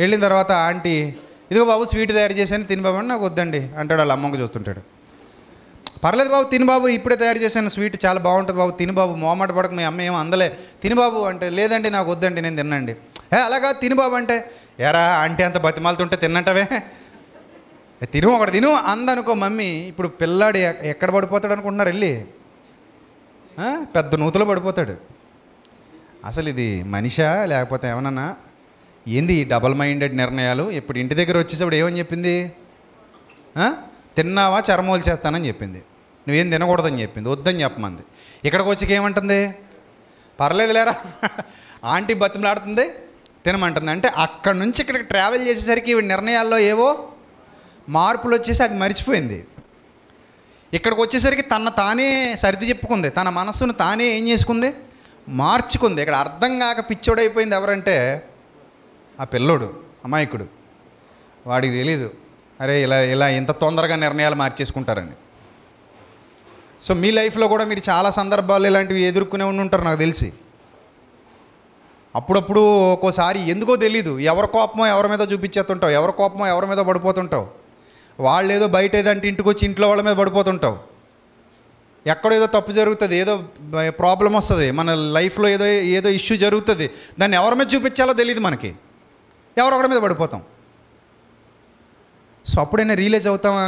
వెళ్ళిన తర్వాత ఆంటీ ఇదిగో బాబు స్వీట్ తయారు చేశాను తిని బాబు నాకు వద్దండి అంటాడు వాళ్ళ అమ్మకు చూస్తుంటాడు పర్లేదు బాబు తిని బాబు ఇప్పుడే తయారు చేశాను స్వీట్ చాలా బాగుంటుంది బాబు తిని బాబు మోమాట పడక మీ అమ్మ ఏమో అందలే తిని బాబు అంటే లేదండి నాకు వద్దండి నేను తినండి ఏ అలాగా తిని బాబు అంటే ఎరా అంటే అంత బతిమాలుతుంటే తిన్నంటవే తిను ఒకటి తిను అందనుకో మమ్మీ ఇప్పుడు పిల్లాడు ఎక్కడ పడిపోతాడు అనుకుంటున్నారు వెళ్ళి పెద్ద నూతులో పడిపోతాడు అసలు ఇది మనిషా లేకపోతే ఏమన్నా ఏంది డబల్ మైండెడ్ నిర్ణయాలు ఇప్పుడు ఇంటి దగ్గర వచ్చేసప్పుడు ఏమని చెప్పింది తిన్నావా చర్మోలు చేస్తానని చెప్పింది నువ్వేం తినకూడదని చెప్పింది వద్దని చెప్పమంది ఇక్కడికి వచ్చి ఏమంటుంది పర్లేదు లేరా ఆంటీ బతిమలాడుతుంది తినమంటుంది అంటే అక్కడ నుంచి ఇక్కడికి ట్రావెల్ చేసేసరికి ఇవి నిర్ణయాల్లో ఏవో మార్పులు వచ్చేసి అది మర్చిపోయింది ఇక్కడికి వచ్చేసరికి తన తానే సరిది చెప్పుకుంది తన మనస్సును తానే ఏం చేసుకుంది మార్చుకుంది ఇక్కడ అర్థం కాక పిచ్చోడైపోయింది ఎవరంటే ఆ పిల్లోడు అమాయకుడు వాడికి తెలీదు అరే ఇలా ఇలా ఇంత తొందరగా నిర్ణయాలు మార్చేసుకుంటారని సో మీ లైఫ్లో కూడా మీరు చాలా సందర్భాలు ఇలాంటివి ఎదుర్కొనే ఉండి ఉంటారు నాకు తెలిసి అప్పుడప్పుడు ఒక్కోసారి ఎందుకో తెలీదు ఎవరి కోపమో ఎవరి మీద చూపించేస్తుంటావు ఎవరి కోపమో ఎవరి మీద పడిపోతుంటావు వాళ్ళు ఏదో బయట ఏదంటే ఇంటికి వచ్చి ఇంట్లో వాళ్ళ మీద పడిపోతుంటావు ఎక్కడో ఏదో తప్పు జరుగుతుంది ఏదో ప్రాబ్లం వస్తుంది మన లైఫ్లో ఏదో ఏదో ఇష్యూ జరుగుతుంది దాన్ని ఎవరి మీద చూపించాలో తెలియదు మనకి ఎవరొకరి మీద పడిపోతాం సో అప్పుడైనా రియలైజ్ అవుతామా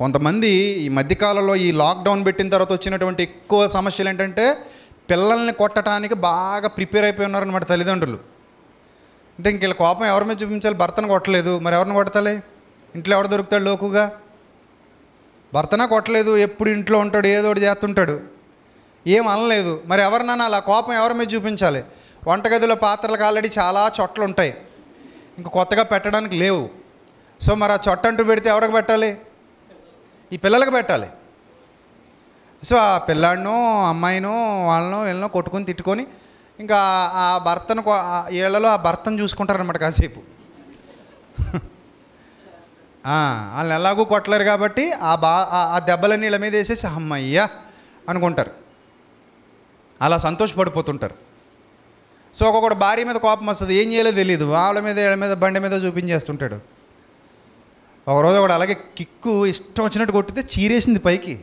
కొంతమంది ఈ మధ్యకాలంలో ఈ లాక్డౌన్ పెట్టిన తర్వాత వచ్చినటువంటి ఎక్కువ సమస్యలు ఏంటంటే పిల్లల్ని కొట్టడానికి బాగా ప్రిపేర్ అయిపోయి ఉన్నారనమాట తల్లిదండ్రులు అంటే ఇంక కోపం ఎవరి మీద చూపించాలి భర్తను కొట్టలేదు మరి ఎవరిని కొట్టాలి ఇంట్లో ఎవరు దొరుకుతాడు లోకుగా భర్తన కొట్టలేదు ఎప్పుడు ఇంట్లో ఉంటాడు ఏదో ఒకటి చేస్తుంటాడు ఏం అనలేదు మరి ఎవరినన్నా అలా కోపం ఎవరి మీద చూపించాలి వంటగదిలో పాత్రలకు ఆల్రెడీ చాలా చొట్లు ఉంటాయి ఇంక కొత్తగా పెట్టడానికి లేవు సో మరి ఆ చొట్ట అంటూ పెడితే ఎవరికి పెట్టాలి ఈ పిల్లలకు పెట్టాలి సో ఆ పిల్లాడిను అమ్మాయిను వాళ్ళను వీళ్ళను కొట్టుకొని తిట్టుకొని ఇంకా ఆ భర్తను ఏళ్ళలో ఆ భర్తను చూసుకుంటారనమాట కాసేపు వాళ్ళు ఎలాగూ కొట్టలేరు కాబట్టి ఆ బా ఆ దెబ్బలన్నీ వీళ్ళ మీద వేసేసి అమ్మయ్యా అనుకుంటారు అలా సంతోషపడిపోతుంటారు సో ఒక్కొక్కటి భార్య మీద కోపం వస్తుంది ఏం చేయలేదు తెలియదు వాళ్ళ మీద వీళ్ళ మీద బండి మీద చూపించేస్తుంటాడు ఒకరోజు ఒకడు అలాగే కిక్కు ఇష్టం వచ్చినట్టు కొట్టితే చీరేసింది పైకి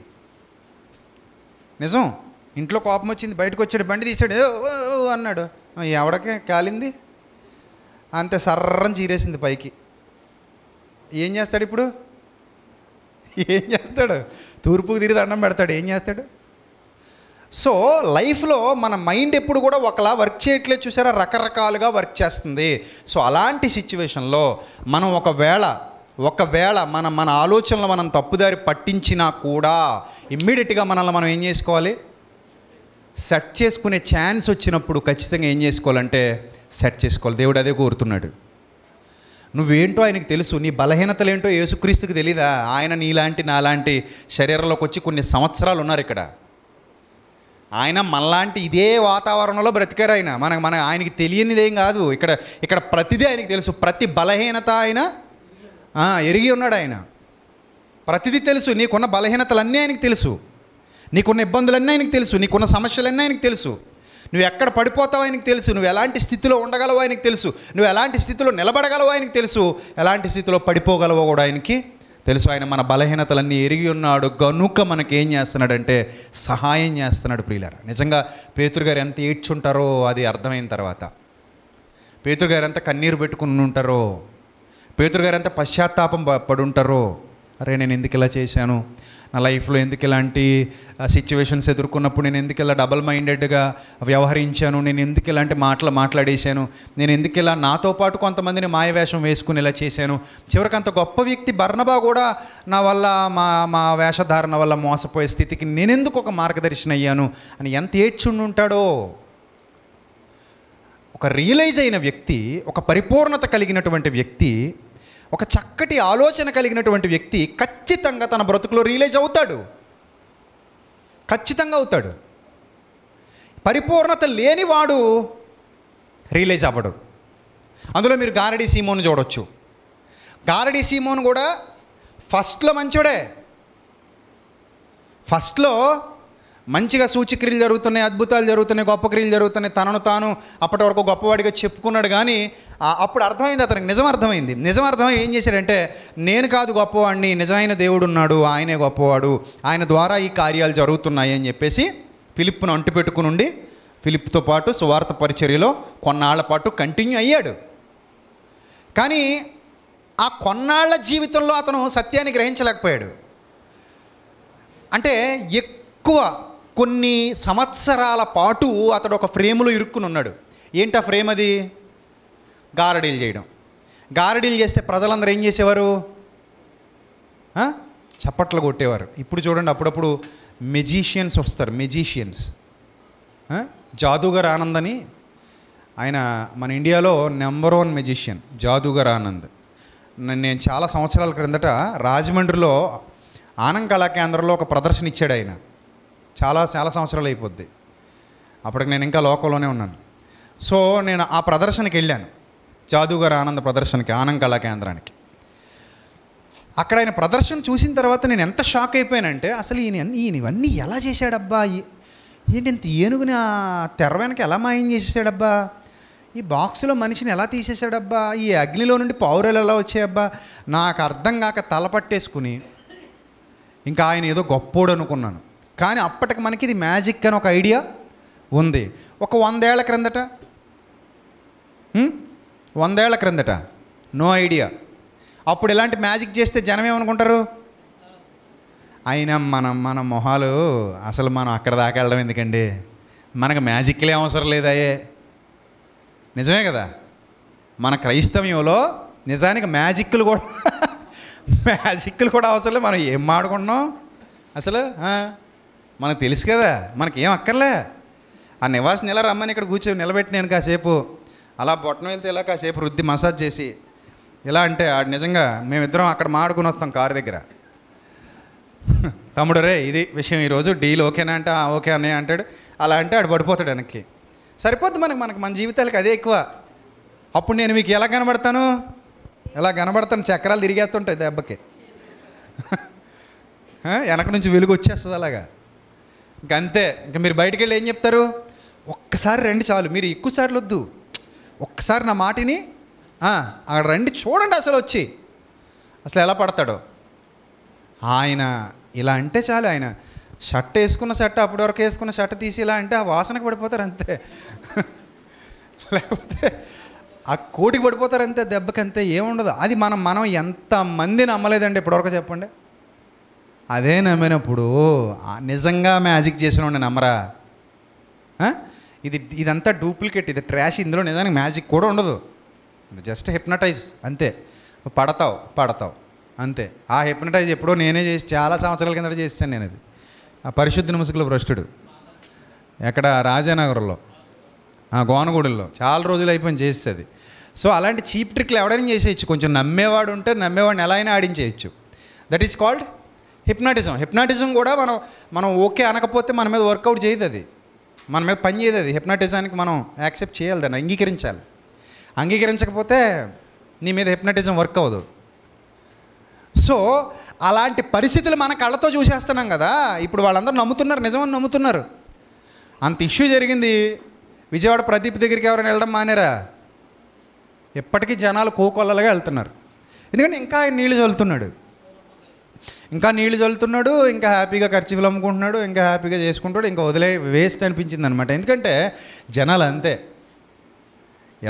నిజం ఇంట్లో కోపం వచ్చింది బయటకు వచ్చాడు బండి తీసాడు అన్నాడు ఎవడకే కాలింది అంతే సర్రం చీరేసింది పైకి ఏం చేస్తాడు ఇప్పుడు ఏం చేస్తాడు తూర్పుకు తిరిగి దండం పెడతాడు ఏం చేస్తాడు సో లైఫ్లో మన మైండ్ ఎప్పుడు కూడా ఒకలా వర్క్ చేయట్లేదు చూసారా రకరకాలుగా వర్క్ చేస్తుంది సో అలాంటి సిచ్యువేషన్లో మనం ఒకవేళ ఒకవేళ మన మన ఆలోచనలు మనం తప్పుదారి పట్టించినా కూడా ఇమ్మీడియట్గా మనల్ని మనం ఏం చేసుకోవాలి సెట్ చేసుకునే ఛాన్స్ వచ్చినప్పుడు ఖచ్చితంగా ఏం చేసుకోవాలంటే సెట్ చేసుకోవాలి దేవుడు అదే కోరుతున్నాడు నువ్వేంటో ఆయనకు తెలుసు నీ బలహీనతలేంటో యేసుక్రీస్తుకు తెలీదా ఆయన నీలాంటి నాలాంటి శరీరంలోకి వచ్చి కొన్ని సంవత్సరాలు ఉన్నారు ఇక్కడ ఆయన మనలాంటి ఇదే వాతావరణంలో బ్రతికారు ఆయన మనకు మన ఆయనకి తెలియనిదేం కాదు ఇక్కడ ఇక్కడ ప్రతిదీ ఆయనకి తెలుసు ప్రతి బలహీనత ఆయన ఎరిగి ఉన్నాడు ఆయన ప్రతిదీ తెలుసు నీకున్న బలహీనతలన్నీ ఆయనకు తెలుసు నీకున్న ఇబ్బందులన్నీ ఆయనకు తెలుసు నీకున్న సమస్యలన్నీ ఆయనకు తెలుసు నువ్వు ఎక్కడ పడిపోతావు ఆయనకు తెలుసు నువ్వు ఎలాంటి స్థితిలో ఉండగలవో ఆయనకు తెలుసు నువ్వు ఎలాంటి స్థితిలో నిలబడగలవో ఆయనకు తెలుసు ఎలాంటి స్థితిలో పడిపోగలవో కూడా ఆయనకి తెలుసు ఆయన మన బలహీనతలన్నీ ఎరిగి ఉన్నాడు గనుక మనకి ఏం చేస్తున్నాడంటే సహాయం చేస్తున్నాడు ప్రియులారా నిజంగా పేతురుగారు గారు ఎంత ఏడ్చుంటారో అది అర్థమైన తర్వాత పేతురు ఎంత కన్నీరు పెట్టుకుని ఉంటారో పేతురు ఎంత పశ్చాత్తాపం పడుంటారో అరే నేను ఎందుకు ఇలా చేశాను నా లైఫ్లో ఎందుకు ఇలాంటి సిచ్యువేషన్స్ ఎదుర్కొన్నప్పుడు నేను ఎందుకు ఇలా డబల్ మైండెడ్గా వ్యవహరించాను నేను ఎందుకు ఇలాంటి మాటలు మాట్లాడేశాను నేను ఎందుకు ఇలా నాతో పాటు కొంతమందిని మాయవేషం వేసుకుని ఇలా చేశాను చివరికి అంత గొప్ప వ్యక్తి బర్ణబా కూడా నా వల్ల మా మా వేషధారణ వల్ల మోసపోయే స్థితికి నేనెందుకు ఒక మార్గదర్శన అయ్యాను అని ఎంత ఏడ్చుండి ఉంటాడో ఒక రియలైజ్ అయిన వ్యక్తి ఒక పరిపూర్ణత కలిగినటువంటి వ్యక్తి ఒక చక్కటి ఆలోచన కలిగినటువంటి వ్యక్తి ఖచ్చితంగా తన బ్రతుకులో రియలైజ్ అవుతాడు ఖచ్చితంగా అవుతాడు పరిపూర్ణత లేనివాడు రియలైజ్ అవ్వడు అందులో మీరు గారడి సీమోను చూడొచ్చు గారడీ సీమోను కూడా ఫస్ట్లో మంచోడే ఫస్ట్లో మంచిగా సూచిక్రియలు జరుగుతున్నాయి అద్భుతాలు జరుగుతున్నాయి గొప్ప క్రియలు జరుగుతున్నాయి తనను తాను అప్పటి వరకు గొప్పవాడిగా చెప్పుకున్నాడు కానీ అప్పుడు అర్థమైంది అతనికి నిజం అర్థమైంది నిజం అర్థమై ఏం చేశాడంటే నేను కాదు గొప్పవాడిని నిజమైన దేవుడు ఉన్నాడు ఆయనే గొప్పవాడు ఆయన ద్వారా ఈ కార్యాలు జరుగుతున్నాయి అని చెప్పేసి పిలుపును అంటుపెట్టుకుని ఉండి పిలుపుతో పాటు సువార్త పరిచర్యలో కొన్నాళ్ల పాటు కంటిన్యూ అయ్యాడు కానీ ఆ కొన్నాళ్ల జీవితంలో అతను సత్యాన్ని గ్రహించలేకపోయాడు అంటే ఎక్కువ కొన్ని సంవత్సరాల పాటు అతడు ఒక ఫ్రేములో ఇరుక్కుని ఉన్నాడు ఏంటి ఆ ఫ్రేమ్ అది గారడీలు చేయడం గారడీలు చేస్తే ప్రజలందరూ ఏం చేసేవారు చప్పట్లు కొట్టేవారు ఇప్పుడు చూడండి అప్పుడప్పుడు మెజీషియన్స్ వస్తారు మెజీషియన్స్ జాదుగర్ ఆనంద్ అని ఆయన మన ఇండియాలో నెంబర్ వన్ మెజిషియన్ జాదుగర్ ఆనంద్ నేను చాలా సంవత్సరాల క్రిందట రాజమండ్రిలో ఆనంద్ కేంద్రంలో ఒక ప్రదర్శన ఇచ్చాడు ఆయన చాలా చాలా సంవత్సరాలు అయిపోద్ది అప్పటికి నేను ఇంకా లోకంలోనే ఉన్నాను సో నేను ఆ ప్రదర్శనకి వెళ్ళాను జాదుగారు ఆనంద ప్రదర్శనకి ఆనంద కళా కేంద్రానికి అక్కడ ఆయన ప్రదర్శన చూసిన తర్వాత నేను ఎంత షాక్ అయిపోయానంటే అసలు ఈయన ఈయన ఇవన్నీ ఎలా చేశాడబ్బా ఏంటి ఇంత ఏనుగుని ఆ తెర వెనక ఎలా మాయం చేసేసాడబ్బా ఈ బాక్సులో మనిషిని ఎలా తీసేసాడబ్బా ఈ అగ్నిలో నుండి పౌరులు ఎలా వచ్చాయబ్బా నాకు అర్థం కాక తల పట్టేసుకుని ఇంకా ఆయన ఏదో గొప్పోడు అనుకున్నాను కానీ అప్పటికి మనకి ఇది మ్యాజిక్ అని ఒక ఐడియా ఉంది ఒక వందేళ్ల క్రిందట వందేళ్ల క్రిందట నో ఐడియా అప్పుడు ఇలాంటి మ్యాజిక్ చేస్తే జనం ఏమనుకుంటారు అయినా మనం మన మొహాలు అసలు మనం అక్కడ దాకా వెళ్ళడం ఎందుకండి మనకు మ్యాజిక్లే అవసరం ఏ నిజమే కదా మన క్రైస్తవ్యంలో నిజానికి మ్యాజిక్లు కూడా మ్యాజిక్లు కూడా అవసరం లేదు మనం ఏం ఆడుకుంటున్నాం అసలు మనకు తెలుసు కదా మనకి ఏం అక్కర్లే ఆ నివాసం ఎలా రమ్మని ఇక్కడ కూర్చొని నిలబెట్టి నేను కాసేపు అలా బొట్టం వెళ్తే ఇలా కాసేపు రుద్ది మసాజ్ చేసి ఇలా అంటే ఆడు నిజంగా మేమిద్దరం అక్కడ మాడుకుని వస్తాం కారు దగ్గర తమ్ముడు రే ఇది విషయం ఈరోజు డీల్ ఓకేనా అంటే ఓకే అనే అంటాడు అలా అంటే ఆడు పడిపోతాడు వెనక్కి సరిపోద్ది మనకు మనకు మన జీవితాలకు అదే ఎక్కువ అప్పుడు నేను మీకు ఎలా కనబడతాను ఎలా కనబడతాను చక్రాలు తిరిగేస్తుంటాయి దెబ్బకి వెనక నుంచి వెలుగు వచ్చేస్తుంది అలాగా ఇంక అంతే ఇంక మీరు బయటికి వెళ్ళి ఏం చెప్తారు ఒక్కసారి రండి చాలు మీరు ఎక్కువసార్లు వద్దు ఒక్కసారి నా మాటిని అక్కడ రండి చూడండి అసలు వచ్చి అసలు ఎలా పడతాడో ఆయన ఇలా అంటే చాలు ఆయన షర్ట్ వేసుకున్న షర్ట్ అప్పటి వరకు వేసుకున్న షర్ట్ తీసి ఇలా అంటే ఆ వాసనకు పడిపోతారు అంతే లేకపోతే ఆ కోటికి పడిపోతారు అంతే దెబ్బకి అంతే ఏముండదు అది మనం మనం ఎంతమంది నమ్మలేదండి ఇప్పటివరకు చెప్పండి అదే నమ్మినప్పుడు నిజంగా మ్యాజిక్ చేసిన నమ్మరా ఇది ఇదంతా డూప్లికేట్ ఇది ట్రాష్ ఇందులో నిజానికి మ్యాజిక్ కూడా ఉండదు జస్ట్ హిప్నటైజ్ అంతే పడతావు పడతావు అంతే ఆ హిప్నటైజ్ ఎప్పుడో నేనే చేసి చాలా సంవత్సరాల కిందట చేస్తాను నేను అది ఆ పరిశుద్ధ నిమసుకుల భ్రష్టుడు ఎక్కడ రాజానగర్లో ఆ గోనగూడెల్లో చాలా రోజులు అయిపోయింది చేస్తుంది సో అలాంటి చీప్ ట్రిక్లు ఎవడైనా చేసేయచ్చు కొంచెం నమ్మేవాడు ఉంటే నమ్మేవాడిని ఎలా అయినా ఆడించేయచ్చు that is called hypnotism hypnotism కూడా మనం మనం ఓకే అనకపోతే మన మీద వర్కౌట్ చేయదు అది మన మీద పని చేయదు అది హిప్నాటిజానికి మనం యాక్సెప్ట్ చేయాలి దాన్ని అంగీకరించాలి అంగీకరించకపోతే నీ మీద హిప్నాటిజం వర్క్ అవ్వదు సో అలాంటి పరిస్థితులు మన కళ్ళతో చూసేస్తున్నాం కదా ఇప్పుడు వాళ్ళందరూ నమ్ముతున్నారు నిజమని నమ్ముతున్నారు అంత ఇష్యూ జరిగింది విజయవాడ ప్రదీప్ దగ్గరికి ఎవరైనా వెళ్ళడం మానేరా ఎప్పటికీ జనాలు కోకొల్లలుగా వెళ్తున్నారు ఎందుకంటే ఇంకా ఆయన నీళ్ళు చల్లుతున్నాడు ఇంకా నీళ్లు చల్లుతున్నాడు ఇంకా హ్యాపీగా ఖర్చులు అమ్ముకుంటున్నాడు ఇంకా హ్యాపీగా చేసుకుంటాడు ఇంకా వదిలే వేస్ట్ అనిపించింది అనమాట ఎందుకంటే జనాలు అంతే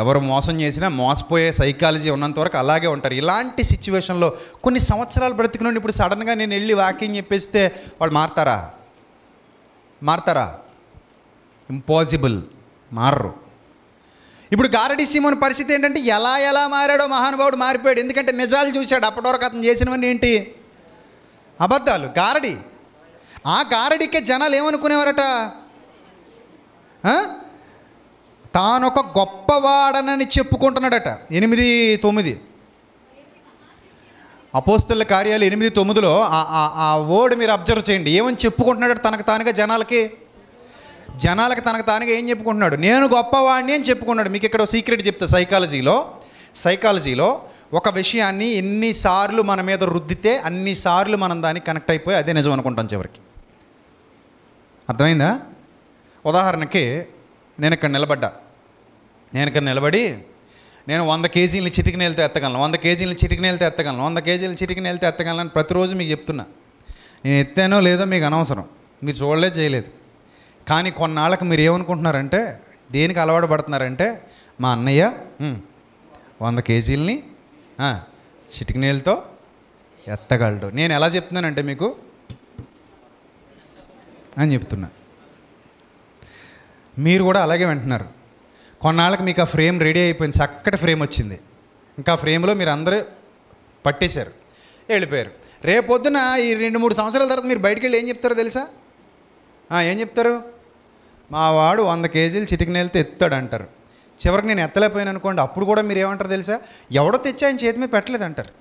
ఎవరు మోసం చేసినా మోసపోయే సైకాలజీ ఉన్నంత వరకు అలాగే ఉంటారు ఇలాంటి సిచ్యువేషన్లో కొన్ని సంవత్సరాలు బ్రతికినప్పుడు ఇప్పుడు సడన్గా నేను వెళ్ళి వాకింగ్ చెప్పేస్తే వాళ్ళు మారతారా మారతారా ఇంపాసిబుల్ మారరు ఇప్పుడు గారడి సీమోని పరిస్థితి ఏంటంటే ఎలా ఎలా మారాడో మహానుభావుడు మారిపోయాడు ఎందుకంటే నిజాలు చూశాడు అప్పటివరకు అతను చేసినవన్నీ ఏంటి అబద్ధాలు గారడి ఆ గారడికే జనాలు ఏమనుకునేవారట తానొక గొప్పవాడనని చెప్పుకుంటున్నాడట ఎనిమిది తొమ్మిది అపోస్తుల కార్యాలు ఎనిమిది తొమ్మిదిలో ఆ వర్డ్ మీరు అబ్జర్వ్ చేయండి ఏమని చెప్పుకుంటున్నాడు తనకు తానుగా జనాలకి జనాలకి తనకు తానుగా ఏం చెప్పుకుంటున్నాడు నేను గొప్పవాడిని అని చెప్పుకున్నాడు మీకు ఇక్కడ సీక్రెట్ చెప్తా సైకాలజీలో సైకాలజీలో ఒక విషయాన్ని ఎన్నిసార్లు మన మీద రుద్దితే అన్నిసార్లు మనం దానికి కనెక్ట్ అయిపోయి అదే నిజం అనుకుంటాం చివరికి అర్థమైందా ఉదాహరణకి నేను ఇక్కడ నిలబడ్డా నేను ఇక్కడ నిలబడి నేను వంద కేజీలు చిటికిని వెళ్తే ఎత్తగలను వంద కేజీలు చిటికిని వెళ్తే ఎత్తగలను వంద కేజీలు చిటికిని వెళ్తే ఎత్తగలను అని ప్రతిరోజు మీకు చెప్తున్నా నేను ఎత్తానో లేదో మీకు అనవసరం మీరు చూడలేదు చేయలేదు కానీ కొన్నాళ్ళకి మీరు ఏమనుకుంటున్నారంటే దేనికి అలవాటు పడుతున్నారంటే మా అన్నయ్య వంద కేజీలని చిటికినీళ్ళతో ఎత్తగలడు నేను ఎలా చెప్తున్నానంటే మీకు అని చెప్తున్నా మీరు కూడా అలాగే వింటున్నారు కొన్నాళ్ళకి మీకు ఆ ఫ్రేమ్ రెడీ అయిపోయింది చక్కటి ఫ్రేమ్ వచ్చింది ఇంకా ఫ్రేమ్లో మీరు అందరూ పట్టేశారు వెళ్ళిపోయారు రేపొద్దున ఈ రెండు మూడు సంవత్సరాల తర్వాత మీరు బయటికి వెళ్ళి ఏం చెప్తారో తెలుసా ఏం చెప్తారు మా వాడు వంద కేజీలు చిటికినేళ్తే ఎత్తాడు అంటారు చివరికి నేను ఎత్తలేకపోయాను అనుకోండి అప్పుడు కూడా మీరు ఏమంటారు తెలుసా ఎవడో తెచ్చి ఆయన చేతి మీద పెట్టలేదు అంటారు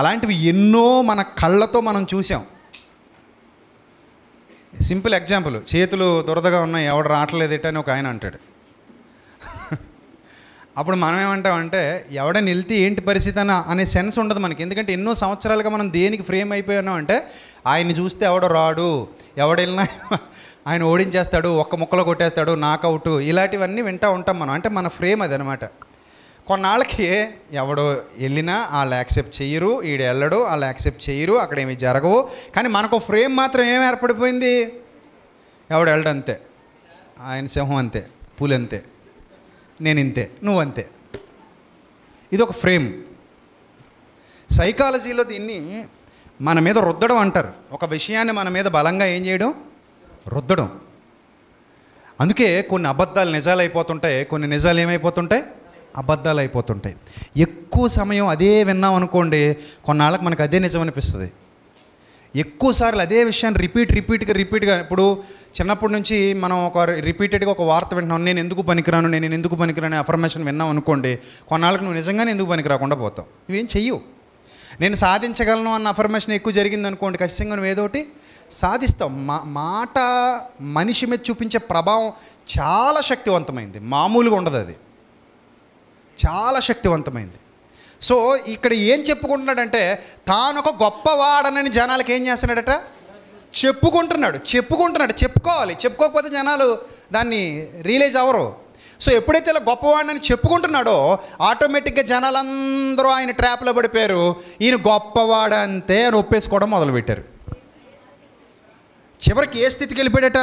అలాంటివి ఎన్నో మన కళ్ళతో మనం చూసాం సింపుల్ ఎగ్జాంపుల్ చేతులు దురదగా ఉన్నాయి ఎవడు రావట్లేదు అని ఒక ఆయన అంటాడు అప్పుడు మనం ఏమంటామంటే ఎవడ నిలితే ఏంటి పరిస్థితి అని అనే సెన్స్ ఉండదు మనకి ఎందుకంటే ఎన్నో సంవత్సరాలుగా మనం దేనికి ఫ్రేమ్ అయిపోయినామంటే ఉన్నామంటే ఆయన్ని చూస్తే ఎవడో రాడు ఎవడెళ్ళినా ఆయన ఓడించేస్తాడు ఒక్క ముక్కలో కొట్టేస్తాడు నాకౌట్ ఇలాంటివన్నీ వింటూ ఉంటాం మనం అంటే మన ఫ్రేమ్ అది అనమాట కొన్నాళ్ళకి ఎవడో వెళ్ళినా వాళ్ళు యాక్సెప్ట్ చేయరు ఈడు వెళ్ళడు వాళ్ళు యాక్సెప్ట్ చేయరు అక్కడ ఏమి జరగవు కానీ మనకు ఫ్రేమ్ మాత్రం ఏం ఏర్పడిపోయింది ఎవడు వెళ్ళడం అంతే ఆయన సింహం అంతే పూలు అంతే నేను ఇంతే నువ్వు అంతే ఇది ఒక ఫ్రేమ్ సైకాలజీలో దీన్ని మన మీద రుద్దడం అంటారు ఒక విషయాన్ని మన మీద బలంగా ఏం చేయడం రుద్దడం అందుకే కొన్ని అబద్ధాలు నిజాలు అయిపోతుంటాయి కొన్ని నిజాలు ఏమైపోతుంటాయి అబద్ధాలు అయిపోతుంటాయి ఎక్కువ సమయం అదే విన్నాం అనుకోండి కొన్నాళ్ళకి మనకు అదే నిజం అనిపిస్తుంది ఎక్కువసార్లు అదే విషయాన్ని రిపీట్ రిపీట్గా రిపీట్గా ఇప్పుడు చిన్నప్పటి నుంచి మనం ఒక రిపీటెడ్గా ఒక వార్త వింటున్నాం నేను ఎందుకు పనికిరాను నేను ఎందుకు పనికిరాను అఫర్మేషన్ విన్నాం అనుకోండి కొన్నాళ్ళకి నువ్వు నిజంగానే ఎందుకు పనికిరాకుండా పోతావు నువ్వేం చెయ్యు నేను సాధించగలను అన్న అఫర్మేషన్ ఎక్కువ జరిగింది అనుకోండి ఖచ్చితంగా నువ్వు ఏదోటి సాధిస్తాం మా మాట మనిషి మీద చూపించే ప్రభావం చాలా శక్తివంతమైంది మామూలుగా ఉండదు అది చాలా శక్తివంతమైంది సో ఇక్కడ ఏం చెప్పుకుంటున్నాడంటే తాను ఒక గొప్పవాడనని జనాలకి ఏం చేస్తున్నాడట చెప్పుకుంటున్నాడు చెప్పుకుంటున్నాడు చెప్పుకోవాలి చెప్పుకోకపోతే జనాలు దాన్ని రియలైజ్ అవ్వరు సో ఎప్పుడైతే ఇలా గొప్పవాడిని చెప్పుకుంటున్నాడో ఆటోమేటిక్గా జనాలందరూ ఆయన ట్రాప్లో పడిపోయారు ఈయన గొప్పవాడంతే అని ఒప్పేసుకోవడం మొదలుపెట్టారు చివరికి ఏ స్థితికి వెళ్ళిపోయాడట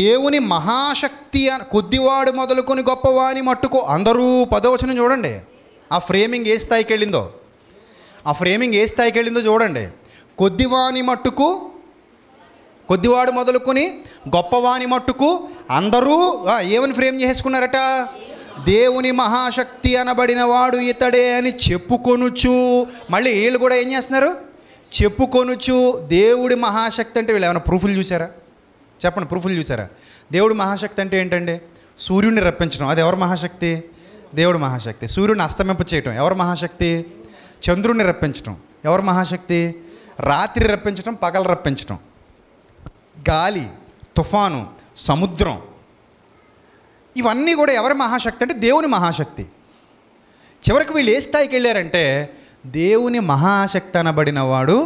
దేవుని మహాశక్తి కొద్దివాడు మొదలుకొని గొప్పవాని మట్టుకు అందరూ పదవచనం చూడండి ఆ ఫ్రేమింగ్ ఏ స్థాయికి వెళ్ళిందో ఆ ఫ్రేమింగ్ ఏ స్థాయికి వెళ్ళిందో చూడండి కొద్దివాని మట్టుకు కొద్దివాడు మొదలుకొని గొప్పవాని మట్టుకు అందరూ ఏమని ఫ్రేమ్ చేసుకున్నారట దేవుని మహాశక్తి అనబడిన వాడు ఇతడే అని చెప్పుకొనుచు మళ్ళీ వీళ్ళు కూడా ఏం చేస్తున్నారు చెప్పుకొనుచు దేవుడి మహాశక్తి అంటే వీళ్ళు ఏమైనా ప్రూఫ్లు చూసారా చెప్పండి ప్రూఫ్లు చూసారా దేవుడి మహాశక్తి అంటే ఏంటండి సూర్యుడిని రప్పించడం అది ఎవరి మహాశక్తి దేవుడి మహాశక్తి సూర్యుడిని అస్తమింప చేయటం ఎవరు మహాశక్తి చంద్రుడిని రప్పించడం ఎవరి మహాశక్తి రాత్రి రప్పించడం పగలు రప్పించడం గాలి తుఫాను సముద్రం ఇవన్నీ కూడా ఎవరి మహాశక్తి అంటే దేవుని మహాశక్తి చివరికి వీళ్ళు ఏ స్థాయికి వెళ్ళారంటే దేవుని మహాశక్తి అనబడిన వాడు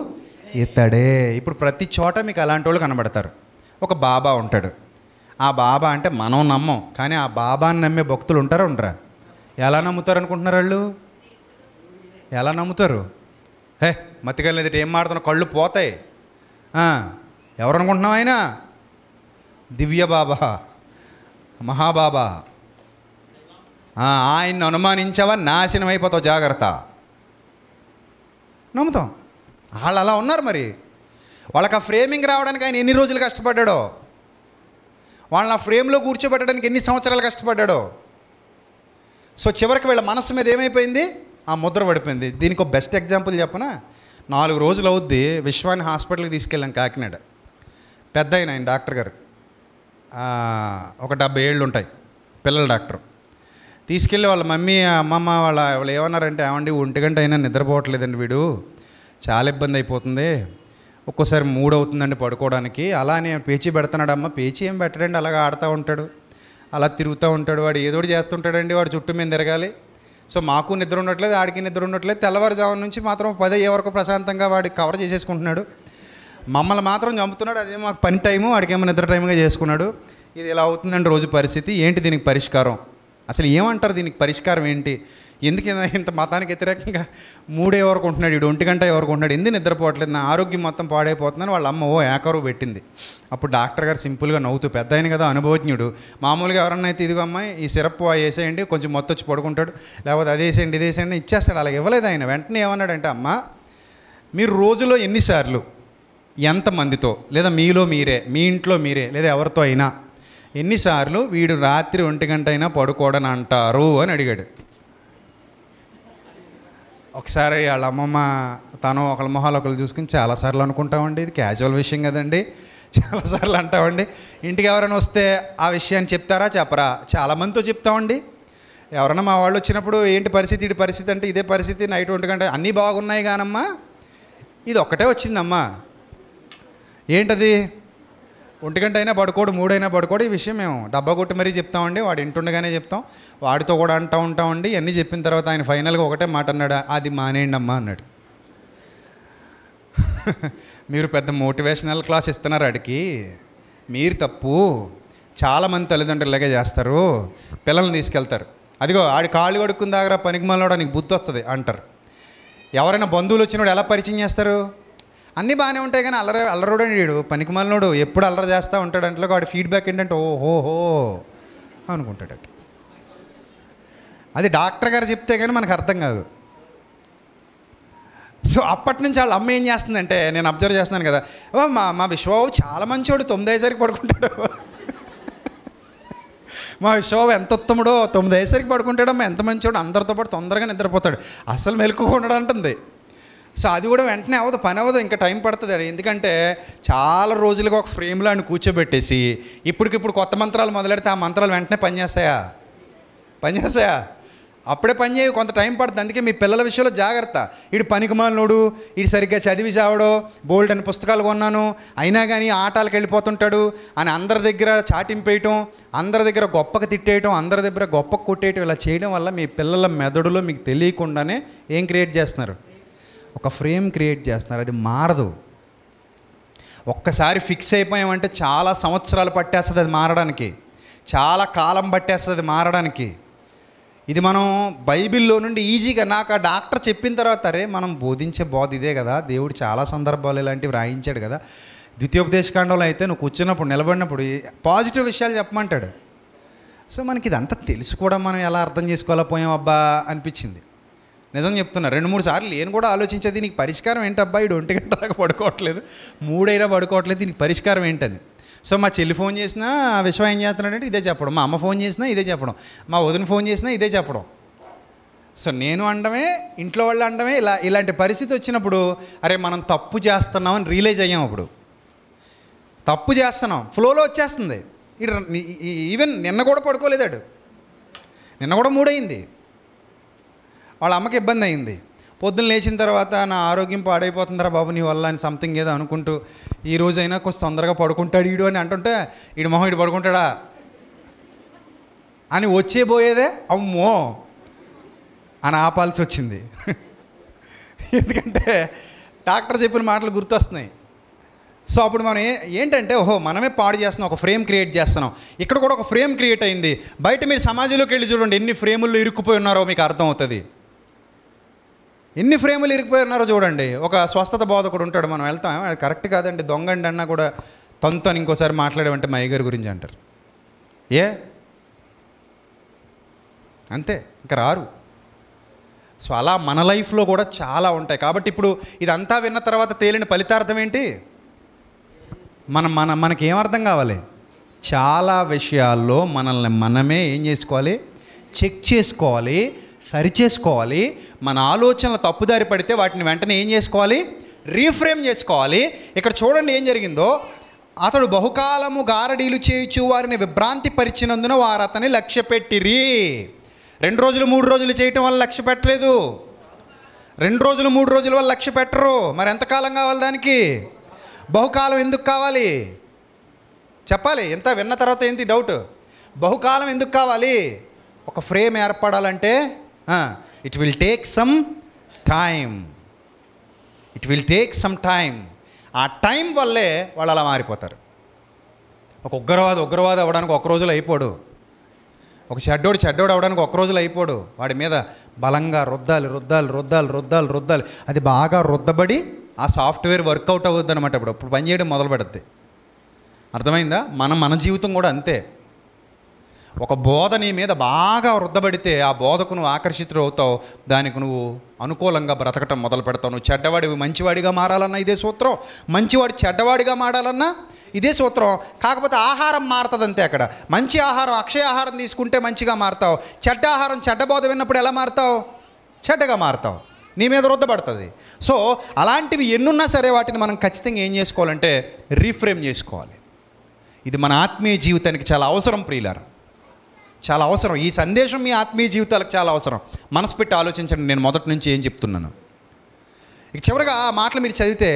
ఇతడే ఇప్పుడు ప్రతి చోట మీకు అలాంటి వాళ్ళు కనబడతారు ఒక బాబా ఉంటాడు ఆ బాబా అంటే మనం నమ్మం కానీ ఆ బాబాని నమ్మే భక్తులు ఉంటారా ఉండరా ఎలా నమ్ముతారు అనుకుంటున్నారు వాళ్ళు ఎలా నమ్ముతారు హే మత్తికలేదంటే ఏం మాడుతున్నా కళ్ళు పోతాయి ఎవరు అనుకుంటున్నావు ఆయన దివ్య బాబా మహాబాబా ఆయన్ని అనుమానించావా నాశనం అయిపోతావు జాగ్రత్త నమ్ముతాం వాళ్ళు అలా ఉన్నారు మరి వాళ్ళకి ఆ ఫ్రేమింగ్ రావడానికి ఆయన ఎన్ని రోజులు కష్టపడ్డాడో వాళ్ళని ఆ ఫ్రేమ్లో కూర్చోబెట్టడానికి ఎన్ని సంవత్సరాలు కష్టపడ్డాడో సో చివరికి వీళ్ళ మనసు మీద ఏమైపోయింది ఆ ముద్ర పడిపోయింది దీనికి ఒక బెస్ట్ ఎగ్జాంపుల్ చెప్పనా నాలుగు రోజులు అవుద్ది విశ్వాన్ని హాస్పిటల్కి తీసుకెళ్ళాం కాకినాడ పెద్ద ఆయన ఆయన డాక్టర్ గారు ఒక డెబ్బై ఏళ్ళు ఉంటాయి పిల్లల డాక్టర్ తీసుకెళ్ళి వాళ్ళ మమ్మీ అమ్మమ్మ వాళ్ళ వాళ్ళు ఏమన్నారంటే ఏమండి ఒంటి గంట అయినా నిద్రపోవట్లేదండి వీడు చాలా ఇబ్బంది అయిపోతుంది ఒక్కోసారి మూడు అవుతుందండి పడుకోవడానికి అలా నేను పేచీ పెడుతున్నాడమ్మ పేచీ ఏం పెట్టడండి అలాగా ఆడుతూ ఉంటాడు అలా తిరుగుతూ ఉంటాడు వాడు ఏదోటి చేస్తుంటాడండి వాడు చుట్టూ మేము తిరగాలి సో మాకు నిద్ర ఉండట్లేదు ఆడికి నిద్ర ఉండట్లేదు తెల్లవారుజాము నుంచి మాత్రం పది అయ్యే వరకు ప్రశాంతంగా వాడికి కవర్ చేసేసుకుంటున్నాడు మమ్మల్ని మాత్రం చంపుతున్నాడు అదే మాకు పని టైము వాడికేమో నిద్ర టైంగా చేసుకున్నాడు ఇది ఇలా అవుతుందండి రోజు పరిస్థితి ఏంటి దీనికి పరిష్కారం అసలు ఏమంటారు దీనికి పరిష్కారం ఏంటి ఎందుకు ఇంత మతానికి వ్యతిరేకంగా మూడే వరకు ఉంటున్నాడు ఇడు ఒంటి గంట ఎవరికి ఉంటున్నాడు ఎందుకు నిద్రపోవట్లేదు నా ఆరోగ్యం మొత్తం పాడైపోతుందని వాళ్ళ అమ్మ ఓ ఏకరు పెట్టింది అప్పుడు డాక్టర్ గారు సింపుల్గా నవ్వుతూ పెద్ద అయిన కదా అనుభవజ్ఞుడు మామూలుగా ఎవరన్నా అయితే ఇదిగో అమ్మాయి ఈ సిరప్ వేసేయండి కొంచెం మొత్తం వచ్చి పడుకుంటాడు లేకపోతే అది వేసేయండి ఇది వేసేయండి ఇచ్చేస్తాడు అలా ఇవ్వలేదు ఆయన వెంటనే ఏమన్నాడంటే అమ్మ మీరు రోజులో ఎన్నిసార్లు ఎంతమందితో లేదా మీలో మీరే మీ ఇంట్లో మీరే లేదా ఎవరితో అయినా ఎన్నిసార్లు వీడు రాత్రి ఒంటి గంట అయినా పడుకోడని అంటారు అని అడిగాడు ఒకసారి వాళ్ళ అమ్మమ్మ తను ఒకళ్ళ మొహాలు ఒకళ్ళు చూసుకుని చాలాసార్లు అనుకుంటామండి ఇది క్యాజువల్ విషయం కదండి చాలాసార్లు అంటామండి ఇంటికి ఎవరైనా వస్తే ఆ విషయాన్ని చెప్తారా చెప్పరా చాలామందితో చెప్తామండి ఎవరైనా మా వాళ్ళు వచ్చినప్పుడు ఏంటి పరిస్థితి ఇటు పరిస్థితి అంటే ఇదే పరిస్థితి నైట్ ఒంటి గంట అన్నీ బాగున్నాయి కానమ్మా ఇది ఒక్కటే వచ్చిందమ్మా ఏంటది ఒంటి గంట అయినా పడుకోడు మూడైనా పడుకోడు ఈ విషయం మేము డబ్బా కొట్టి మరీ చెప్తామండి వాడు ఇంటుండగానే చెప్తాం వాడితో కూడా అంటూ ఉంటామండి ఇవన్నీ చెప్పిన తర్వాత ఆయన ఫైనల్గా ఒకటే మాట అన్నాడు అది మానేయండి అమ్మా అన్నాడు మీరు పెద్ద మోటివేషనల్ క్లాస్ ఇస్తున్నారు అడికి మీరు తప్పు చాలామంది తల్లిదండ్రులుగా చేస్తారు పిల్లల్ని తీసుకెళ్తారు అదిగో ఆడి కాళ్ళు కడుక్కుని దగ్గర పనికి మనలోడానికి బుద్ధి వస్తుంది అంటారు ఎవరైనా బంధువులు వచ్చినప్పుడు ఎలా పరిచయం చేస్తారు అన్నీ బాగానే ఉంటాయి కానీ అల్లర అల్లరుడు అని వీడు పనికిమాలినోడు ఎప్పుడు అల్లర చేస్తూ ఉంటాడు అంటే వాడి ఫీడ్బ్యాక్ ఏంటంటే ఓహోహో అనుకుంటాడట అది డాక్టర్ గారు చెప్తే కానీ మనకు అర్థం కాదు సో అప్పటి నుంచి వాళ్ళ అమ్మ ఏం చేస్తుందంటే నేను అబ్జర్వ్ చేస్తున్నాను కదా ఓ మా మా విశ్వబాబు చాలా మంచోడు తొమ్మిది అయ్యేసరికి పడుకుంటాడు మా విశ్వబాబు ఎంత ఉత్తముడో తొమ్మిది అయ్యేసరికి మా ఎంత మంచోడు అందరితో పాటు తొందరగా నిద్రపోతాడు అసలు మెలకు ఉండడం అంటుంది సో అది కూడా వెంటనే అవ్వదు పని అవ్వదు ఇంకా టైం పడుతుంది ఎందుకంటే చాలా రోజులుగా ఒక ఫ్రేమ్లో ఆయన కూర్చోబెట్టేసి ఇప్పటికిప్పుడు కొత్త మంత్రాలు మొదలెడితే ఆ మంత్రాలు వెంటనే పనిచేస్తాయా పనిచేస్తాయా అప్పుడే పని చేయవు కొంత టైం పడుతుంది అందుకే మీ పిల్లల విషయంలో జాగ్రత్త ఇటు పనికిమాలినోడు ఇటు సరిగ్గా చదివి చావడో బోల్డ్ అని పుస్తకాలు కొన్నాను అయినా కానీ ఆటలకు వెళ్ళిపోతుంటాడు అని అందరి దగ్గర చాటింపేయటం అందరి దగ్గర గొప్పకు తిట్టేయటం అందరి దగ్గర గొప్పకు కొట్టేయటం ఇలా చేయడం వల్ల మీ పిల్లల మెదడులో మీకు తెలియకుండానే ఏం క్రియేట్ చేస్తున్నారు ఒక ఫ్రేమ్ క్రియేట్ చేస్తున్నారు అది మారదు ఒక్కసారి ఫిక్స్ అయిపోయామంటే చాలా సంవత్సరాలు పట్టేస్తుంది అది మారడానికి చాలా కాలం పట్టేస్తుంది అది మారడానికి ఇది మనం బైబిల్లో నుండి ఈజీగా నాకు ఆ డాక్టర్ చెప్పిన తర్వాత అరే మనం బోధించే బోధ ఇదే కదా దేవుడు చాలా సందర్భాలు ఇలాంటివి రాయించాడు కదా ద్వితీయోపదేశకాండంలో అయితే నువ్వు కూర్చున్నప్పుడు నిలబడినప్పుడు పాజిటివ్ విషయాలు చెప్పమంటాడు సో మనకి ఇదంతా తెలుసుకోవడం కూడా మనం ఎలా అర్థం పోయాం అబ్బా అనిపించింది నిజం చెప్తున్నా రెండు మూడు సార్లు నేను కూడా ఆలోచించేది నీకు పరిష్కారం ఏంటబ్బా ఇడు ఒంటి గంట దాకా పడుకోవట్లేదు మూడైనా పడుకోవట్లేదు దీనికి పరిష్కారం ఏంటని సో మా చెల్లి ఫోన్ చేసినా విశ్వం ఏం చేస్తున్నాడంటే ఇదే చెప్పడం మా అమ్మ ఫోన్ చేసినా ఇదే చెప్పడం మా వదిన ఫోన్ చేసినా ఇదే చెప్పడం సో నేను అండమే ఇంట్లో వాళ్ళు అండమే ఇలా ఇలాంటి పరిస్థితి వచ్చినప్పుడు అరే మనం తప్పు చేస్తున్నామని రియలైజ్ అయ్యాం అప్పుడు తప్పు చేస్తున్నాం ఫ్లోలో వచ్చేస్తుంది ఈవెన్ నిన్న కూడా పడుకోలేదాడు నిన్న కూడా మూడయింది వాళ్ళ అమ్మకి ఇబ్బంది అయింది పొద్దున్న లేచిన తర్వాత నా ఆరోగ్యం పాడైపోతుందరా బాబు నీ వల్ల అని సంథింగ్ ఏదో అనుకుంటూ ఈ రోజైనా కొంచెం తొందరగా పడుకుంటాడు ఈడు అని అంటుంటే ఈడు మొహం ఈడు పడుకుంటాడా అని వచ్చే పోయేదే అమ్మో అని ఆపాల్సి వచ్చింది ఎందుకంటే డాక్టర్ చెప్పిన మాటలు గుర్తొస్తున్నాయి సో అప్పుడు మనం ఏంటంటే ఓహో మనమే పాడు చేస్తున్నాం ఒక ఫ్రేమ్ క్రియేట్ చేస్తున్నాం ఇక్కడ కూడా ఒక ఫ్రేమ్ క్రియేట్ అయింది బయట మీరు సమాజంలోకి వెళ్ళి చూడండి ఎన్ని ఫ్రేముల్లో ఇరుక్కుపోయి ఉన్నారో మీకు అర్థమవుతుంది ఎన్ని ఫ్రేములు ఇరిగిపోయినారో చూడండి ఒక స్వస్థత బోధకుడు ఉంటాడు మనం వెళ్తాం అది కరెక్ట్ కాదండి దొంగండి అన్నా కూడా తనతో ఇంకోసారి మాట్లాడమంటే మా అయ్యగారి గురించి అంటారు ఏ అంతే ఇంకా రారు సో అలా మన లైఫ్లో కూడా చాలా ఉంటాయి కాబట్టి ఇప్పుడు ఇదంతా విన్న తర్వాత తేలిన ఫలితార్థం ఏంటి మనం మన మనకి ఏమర్థం కావాలి చాలా విషయాల్లో మనల్ని మనమే ఏం చేసుకోవాలి చెక్ చేసుకోవాలి సరిచేసుకోవాలి మన ఆలోచనలు తప్పుదారి పడితే వాటిని వెంటనే ఏం చేసుకోవాలి రీఫ్రేమ్ చేసుకోవాలి ఇక్కడ చూడండి ఏం జరిగిందో అతడు బహుకాలము గారడీలు చేయుచు వారిని విభ్రాంతి పరిచినందున వారు అతని లక్ష్య పెట్టిరి రెండు రోజులు మూడు రోజులు చేయటం వల్ల లక్ష్య పెట్టలేదు రెండు రోజులు మూడు రోజుల వల్ల లక్ష్య పెట్టరు మరి ఎంతకాలం కావాలి దానికి బహుకాలం ఎందుకు కావాలి చెప్పాలి ఎంత విన్న తర్వాత ఏంటి డౌట్ బహుకాలం ఎందుకు కావాలి ఒక ఫ్రేమ్ ఏర్పడాలంటే it will take some time it will take some time ఆ టైం వల్లే వాళ్ళు అలా మారిపోతారు ఒక ఉగ్రవాద ఉగ్రవాద అవ్వడానికి ఒక రోజులు అయిపోడు ఒక చెడ్డోడు చెడ్డోడు అవ్వడానికి ఒక రోజులు అయిపోడు వాడి మీద బలంగా రుద్దాలి రుద్దాలి రుద్దాలి రుద్దాలి రుద్దాలి అది బాగా రుద్దబడి ఆ సాఫ్ట్వేర్ వర్కౌట్ అవ్వద్దు అనమాట ఇప్పుడు అప్పుడు పనిచేయడం మొదలు పెడుతుంది అర్థమైందా మనం మన జీవితం కూడా అంతే ఒక బోధ నీ మీద బాగా వృద్ధపడితే ఆ బోధకు నువ్వు ఆకర్షితుడు అవుతావు దానికి నువ్వు అనుకూలంగా బ్రతకటం మొదలు పెడతావు నువ్వు చెడ్డవాడివి మంచివాడిగా మారాలన్నా ఇదే సూత్రం మంచివాడు చెడ్డవాడిగా మారాలన్నా ఇదే సూత్రం కాకపోతే ఆహారం మారుతుంది అంతే అక్కడ మంచి ఆహారం అక్షయ ఆహారం తీసుకుంటే మంచిగా మారుతావు చెడ్డ ఆహారం చెడ్డ బోధ విన్నప్పుడు ఎలా మారుతావు చెడ్డగా మారుతావు నీ మీద రుద్దపడుతుంది సో అలాంటివి ఎన్నున్నా సరే వాటిని మనం ఖచ్చితంగా ఏం చేసుకోవాలంటే రీఫ్రేమ్ చేసుకోవాలి ఇది మన ఆత్మీయ జీవితానికి చాలా అవసరం ప్రియులారా చాలా అవసరం ఈ సందేశం మీ ఆత్మీయ జీవితాలకు చాలా అవసరం మనసు పెట్టి ఆలోచించండి నేను మొదటి నుంచి ఏం చెప్తున్నాను ఇక చివరిగా ఆ మాటలు మీరు చదివితే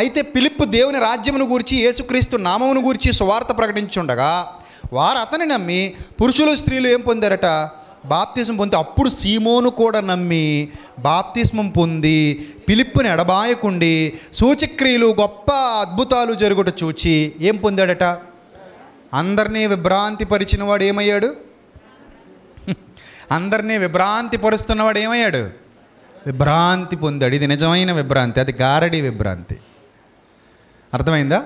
అయితే పిలుపు దేవుని రాజ్యమును గూర్చి యేసుక్రీస్తు నామమును గూర్చి సువార్త ప్రకటించుండగా వారు అతని నమ్మి పురుషులు స్త్రీలు ఏం పొందారట బాప్తిజం పొంది అప్పుడు సీమోను కూడా నమ్మి బాప్తిస్మం పొంది పిలుపుని ఎడబాయకుండి సూచక్రియలు గొప్ప అద్భుతాలు జరుగుట చూచి ఏం పొందాడట అందరినీ విభ్రాంతి పరిచినవాడు ఏమయ్యాడు అందరినీ విభ్రాంతి పరుస్తున్నవాడు ఏమయ్యాడు విభ్రాంతి పొందాడు ఇది నిజమైన విభ్రాంతి అది గారడి విభ్రాంతి అర్థమైందా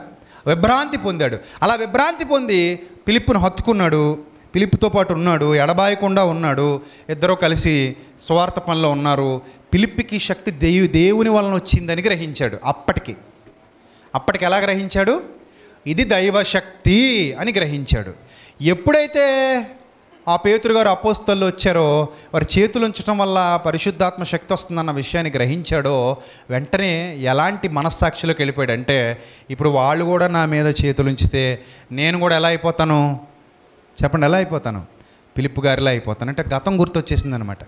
విభ్రాంతి పొందాడు అలా విభ్రాంతి పొంది పిలుపును హత్తుకున్నాడు పిలుపుతో పాటు ఉన్నాడు ఎడబాయకుండా ఉన్నాడు ఇద్దరూ కలిసి స్వార్థ పనిలో ఉన్నారు పిలిపికి శక్తి దేవు దేవుని వలన వచ్చిందని గ్రహించాడు అప్పటికి అప్పటికి ఎలా గ్రహించాడు ఇది దైవశక్తి అని గ్రహించాడు ఎప్పుడైతే ఆ పేతురు గారు అపోస్తలు వచ్చారో వారి చేతులు ఉంచడం వల్ల పరిశుద్ధాత్మ శక్తి వస్తుందన్న విషయాన్ని గ్రహించాడో వెంటనే ఎలాంటి మనస్సాక్షిలోకి వెళ్ళిపోయాడు అంటే ఇప్పుడు వాళ్ళు కూడా నా మీద చేతులు ఉంచితే నేను కూడా ఎలా అయిపోతాను చెప్పండి ఎలా అయిపోతాను పిలుపు గారిలా అయిపోతాను అంటే గతం గుర్తొచ్చేసింది అనమాట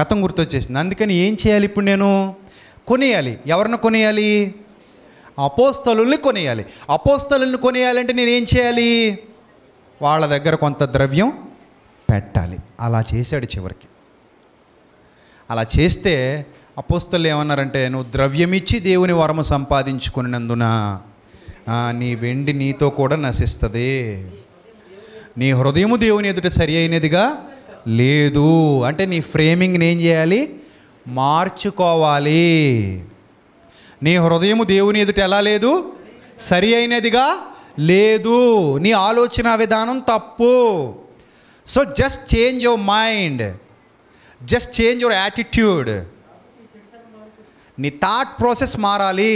గతం గుర్తొచ్చేసింది అందుకని ఏం చేయాలి ఇప్పుడు నేను కొనేయాలి ఎవరిని కొనేయాలి అపోస్తలుల్ని కొనేయాలి అపోస్తలుల్ని కొనేయాలంటే నేను ఏం చేయాలి వాళ్ళ దగ్గర కొంత ద్రవ్యం పెట్టాలి అలా చేశాడు చివరికి అలా చేస్తే అపోస్తలు ఏమన్నారంటే నువ్వు ద్రవ్యమిచ్చి దేవుని వరము సంపాదించుకున్నందున నీ వెండి నీతో కూడా నశిస్తుంది నీ హృదయము దేవుని ఎదుట సరి అయినదిగా లేదు అంటే నీ ఫ్రేమింగ్ని ఏం చేయాలి మార్చుకోవాలి నీ హృదయము దేవుని ఎదుట ఎలా లేదు సరి అయినదిగా లేదు నీ ఆలోచన విధానం తప్పు so just change your mind just change your attitude నీ థాట్ ప్రాసెస్ మారాలి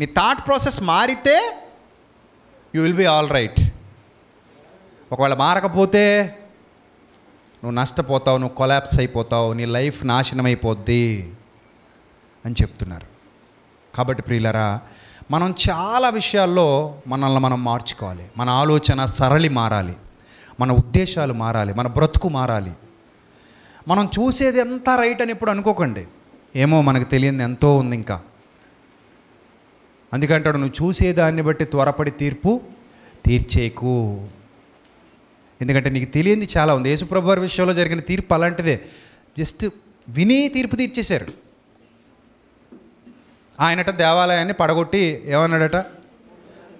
నీ థాట్ ప్రాసెస్ మారితే you will be all right ఒకవేళ మారకపోతే నువ్వు నష్టపోతావు నువ్వు కొలాప్స్ అయిపోతావు నీ లైఫ్ నాశనం అయిపోద్ది అని చెప్తున్నారు కాబట్టి ప్రియులరా మనం చాలా విషయాల్లో మనల్ని మనం మార్చుకోవాలి మన ఆలోచన సరళి మారాలి మన ఉద్దేశాలు మారాలి మన బ్రతుకు మారాలి మనం చూసేది ఎంత రైట్ అని ఇప్పుడు అనుకోకండి ఏమో మనకు తెలియని ఎంతో ఉంది ఇంకా అందుకంటాడు నువ్వు చూసేదాన్ని బట్టి త్వరపడి తీర్పు తీర్చేకు ఎందుకంటే నీకు తెలియంది చాలా ఉంది యేసుప్రభు విషయంలో జరిగిన తీర్పు అలాంటిదే జస్ట్ విని తీర్పు తీర్చేశారు ఆయనట దేవాలయాన్ని పడగొట్టి ఏమన్నాడట